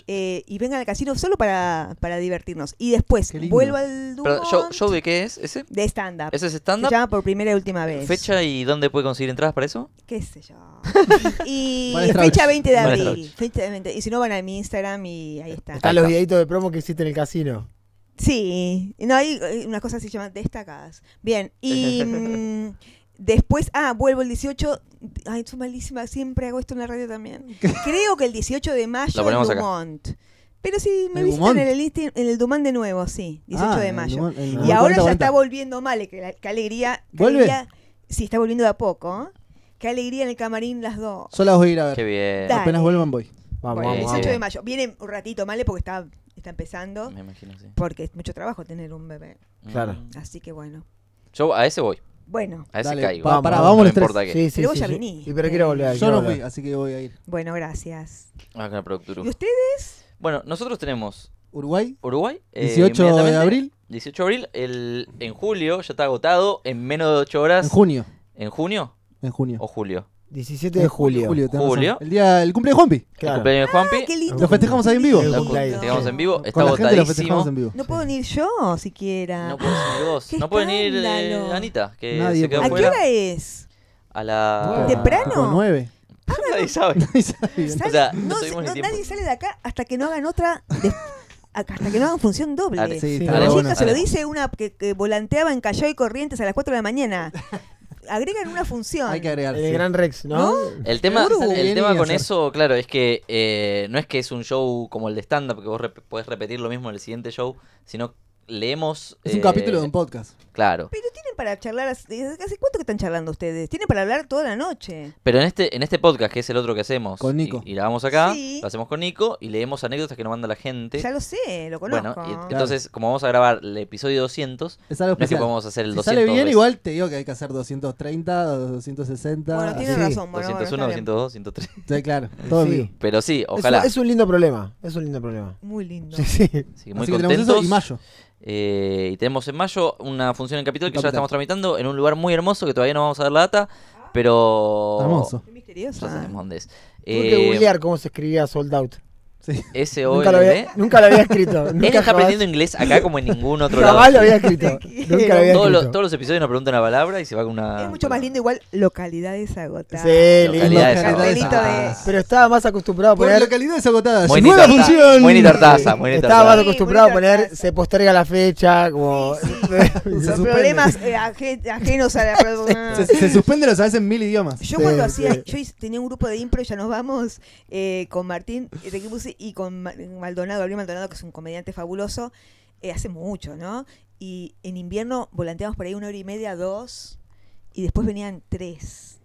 eh, y vengan al casino solo para, para divertirnos. Y después vuelvo al duelo Show, de qué es ese? De stand-up. ¿Ese es stand-up? Se llama por primera y última vez. ¿Fecha y dónde puede conseguir entradas para eso? Qué sé yo. y fecha 20 de abril. Fecha 20. Y si no, van a mi Instagram y ahí está. Están los videitos de promo que hiciste en el casino. Sí, no hay unas cosas así llamadas destacadas. Bien, y mm, Después, ah, vuelvo el 18. Ay, soy malísima, siempre hago esto en la radio también. Creo que el 18 de mayo en Dumont. Pero sí, me viste visitan en el, Dumán en el de nuevo, sí, 18 ah, de mayo. y ahora ya está volviendo mal, eh, que, alegría. sí, está volviendo de a poco. ¿eh? Qué alegría en el camarín las dos. Solo a ir a ver. Apenas vuelvan voy. Vamos, el 18 de mayo. Viene un ratito, Male, porque está, está empezando. Me imagino, Porque es mucho trabajo tener un bebé. Claro. Así que bueno. Yo a ese voy. Bueno. A ese Dale, caigo. para, vamos no importa Sí, sí, Pero sí, ya sí. pero quiero eh. volver. Yo no fui, así que voy a ir. Bueno, gracias. A productura. ¿Y ustedes? Bueno, nosotros tenemos Uruguay, Uruguay. eh, 18 de abril, 18 de abril. El, en julio ya está agotado en menos de 8 horas. en junio. ¿En junio En junio. o julio? 17 de eh, julio. julio, El día el cumpleaños de Juanpi. Claro. El cumpleaños de Juanpi. Ah, lo festejamos ahí en vivo. Lo festejamos en vivo. Está Con la gente lo festejamos en vivo. No puedo venir yo siquiera. No puedo venir vos. No puedo venir eh, Anita. Que Nadie se quedó ¿A qué hora es? A la. ¿Temprano? 9. Ah, nadie sabe. nadie sabe. no, nadie sale de acá hasta que no hagan otra. hasta que no hagan función doble. Ah, la chica se lo dice una que, que volanteaba en Callao y Corrientes a las 4 de la mañana agregan una función. Hay que agregar. El Gran Rex, ¿no? El tema, el con eso, claro, es que eh, no es que es un show como el de stand-up, que vos podés repetir lo mismo en el siguiente show, sino leemos. Es un capítulo eh, de un podcast. Claro. Pero tienen para charlar. ¿Hace cuánto que están charlando ustedes? Tienen para hablar toda la noche. Pero en este, en este podcast, que es el otro que hacemos. Con Nico. Y, la vamos acá, lo hacemos con Nico y leemos anécdotas que nos manda la gente. Ya lo sé, lo conozco. Bueno, entonces, como vamos a grabar el episodio 200, es algo no es que podemos hacer el si 200. sale bien, igual te digo que hay que hacer 230, 260. Bueno, tienes razón, 201, 202, 203 Sí, claro, todo sí. Pero sí, ojalá. Es, un lindo problema, es un lindo problema. Muy lindo. Sí, sí. sí muy Así contentos. y mayo. Eh, y tenemos en mayo una función en Capitol que ya estamos tramitando en un lugar muy hermoso que todavía no vamos a dar la data, pero. Hermoso. dónde es. Tuve eh, cómo se escribía Sold Out. Ese s nunca, lo había, nunca lo había escrito. Él está aprendiendo inglés acá como en ningún otro lado. Jamás lo había escrito. nunca lo había todos, escrito. Los, todos los episodios nos preguntan una palabra y se va con una. Es mucho más lindo, igual localidades agotadas. Sí, localidades, Pero estaba más acostumbrado a poner. localidades agotadas. Muy nueva función. Muy tartaza. estaba más acostumbrado a poner se posterga la fecha. Como. Los problemas eh, ajenos a la producción. Se, suspende, los veces en mil idiomas. Yo cuando hacía. Yo tenía un grupo de impro, ya nos vamos, eh, con Martín, de que puse y con Maldonado, Gabriel Maldonado, que es un comediante fabuloso, eh, hace mucho, ¿no? Y en invierno volanteamos por ahí una hora y media, dos, y después venían tres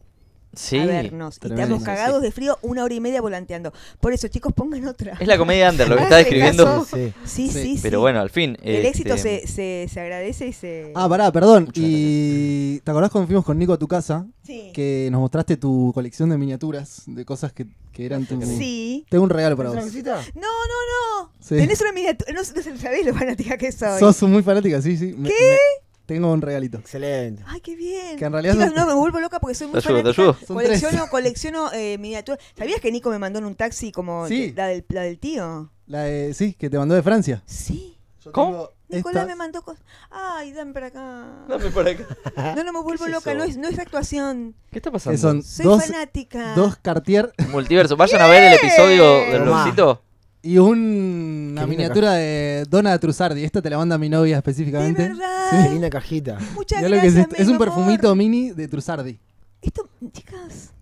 sí, a estamos cagados de frío una hora y media volanteando. Por eso, chicos, pongan otra. Es la comedia under lo que está describiendo. Sí sí, sí, Pero bueno, al fin. El este, éxito se, se, se, agradece y se. Ah, pará, perdón. y ¿te acordás cuando fuimos con Nico a tu casa? Que nos mostraste tu colección de miniaturas, de cosas que, que eran tu. Sí. Tengo un regalo para vos. No, no, no. Tenés una miniatura. No, no lo fanática que soy. Sos muy fanática, sí, sí. ¿Qué? Tengo un regalito. Excelente. Ay, qué bien. Que en realidad no me vuelvo loca porque soy muy fanática. Colecciono, colecciono eh, miniaturas. ¿Sabías que Nico me mandó en un taxi como la, del, tío? La de- sí, que te mandó de Francia. Sí. ¿Cómo? Nicolás me mandó cosas. Ay, dame para acá. Dame por acá. No, no me vuelvo loca, no es, no es actuación. ¿Qué está pasando? son Soy dos, fanática. dos Cartier. Multiverso. Vayan a ver el episodio del Tomá. Y un, una miniatura de Donna Trussardi. Esta te la manda mi novia específicamente. Es verdad. linda cajita. Muchas gracias. es, un perfumito mini de Trussardi. Esto, chicas.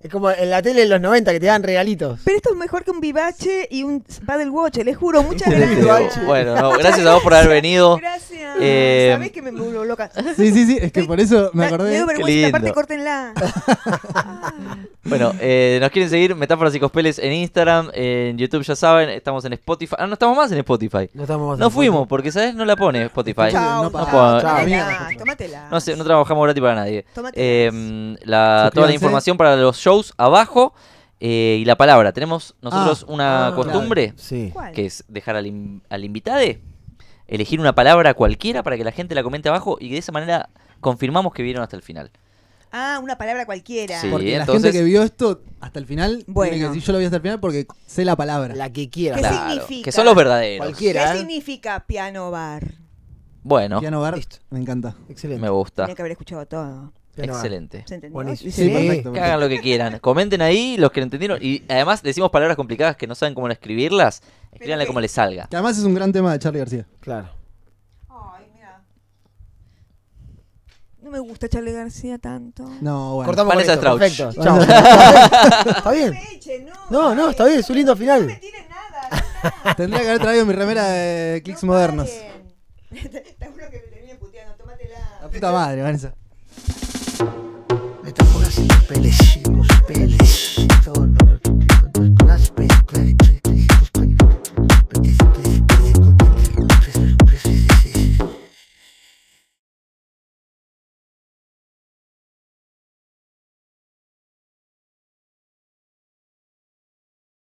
Es como en la tele de los 90 que te dan regalitos. Pero esto es mejor que un vivache y un paddle watch, les juro. Muchas gracias. bueno, gracias a vos por haber venido. Gracias. Eh, Sabés que me volvió loca. Sí, sí, sí. Es que por eso me acordé. Me dio vergüenza, aparte córtenla. Bueno, eh, nos quieren seguir Metáforas y Cospeles en Instagram, en YouTube, ya saben, estamos en Spotify. Ah, no estamos más en Spotify. No estamos más No fuimos, porque ¿sabes? No la pone Spotify. Chao, no, puedo- no, sé, no trabajamos gratis para nadie. Eh, la, toda la información para los shows abajo eh, y la palabra. Tenemos nosotros ah, una ah, costumbre que es dejar al, al invitade elegir una palabra cualquiera para que la gente la comente abajo y de esa manera confirmamos que vieron hasta el final. Ah, una palabra cualquiera. porque la gente que vio esto hasta el final, bueno. yo lo vi hasta el final porque sé la palabra. La que quiera. ¿Qué significa? Que son los verdaderos. ¿Qué ¿eh? significa piano bar? Bueno. Piano bar, me encanta. Excelente. Me gusta. Tiene que haber escuchado todo. Excelente. Sí, perfecto, hagan lo que quieran. Comenten ahí los que lo entendieron. Y además decimos palabras complicadas que no saben cómo escribirlas. Escríbanle como les salga. Que además es un gran tema de Charlie García. Claro. me gusta Charlie García tanto. No, bueno. Vanessa con perfecto. Chao. está bien. No, no, está bien, es un lindo final. No me tiene nada. no nada. Tendría que haber traído mi remera de clics no modernos. Está juro que me tenía puteando, tómatela. La puta madre, Vanessa. Metáforas impeles, impeles, todo, todo, Las peles.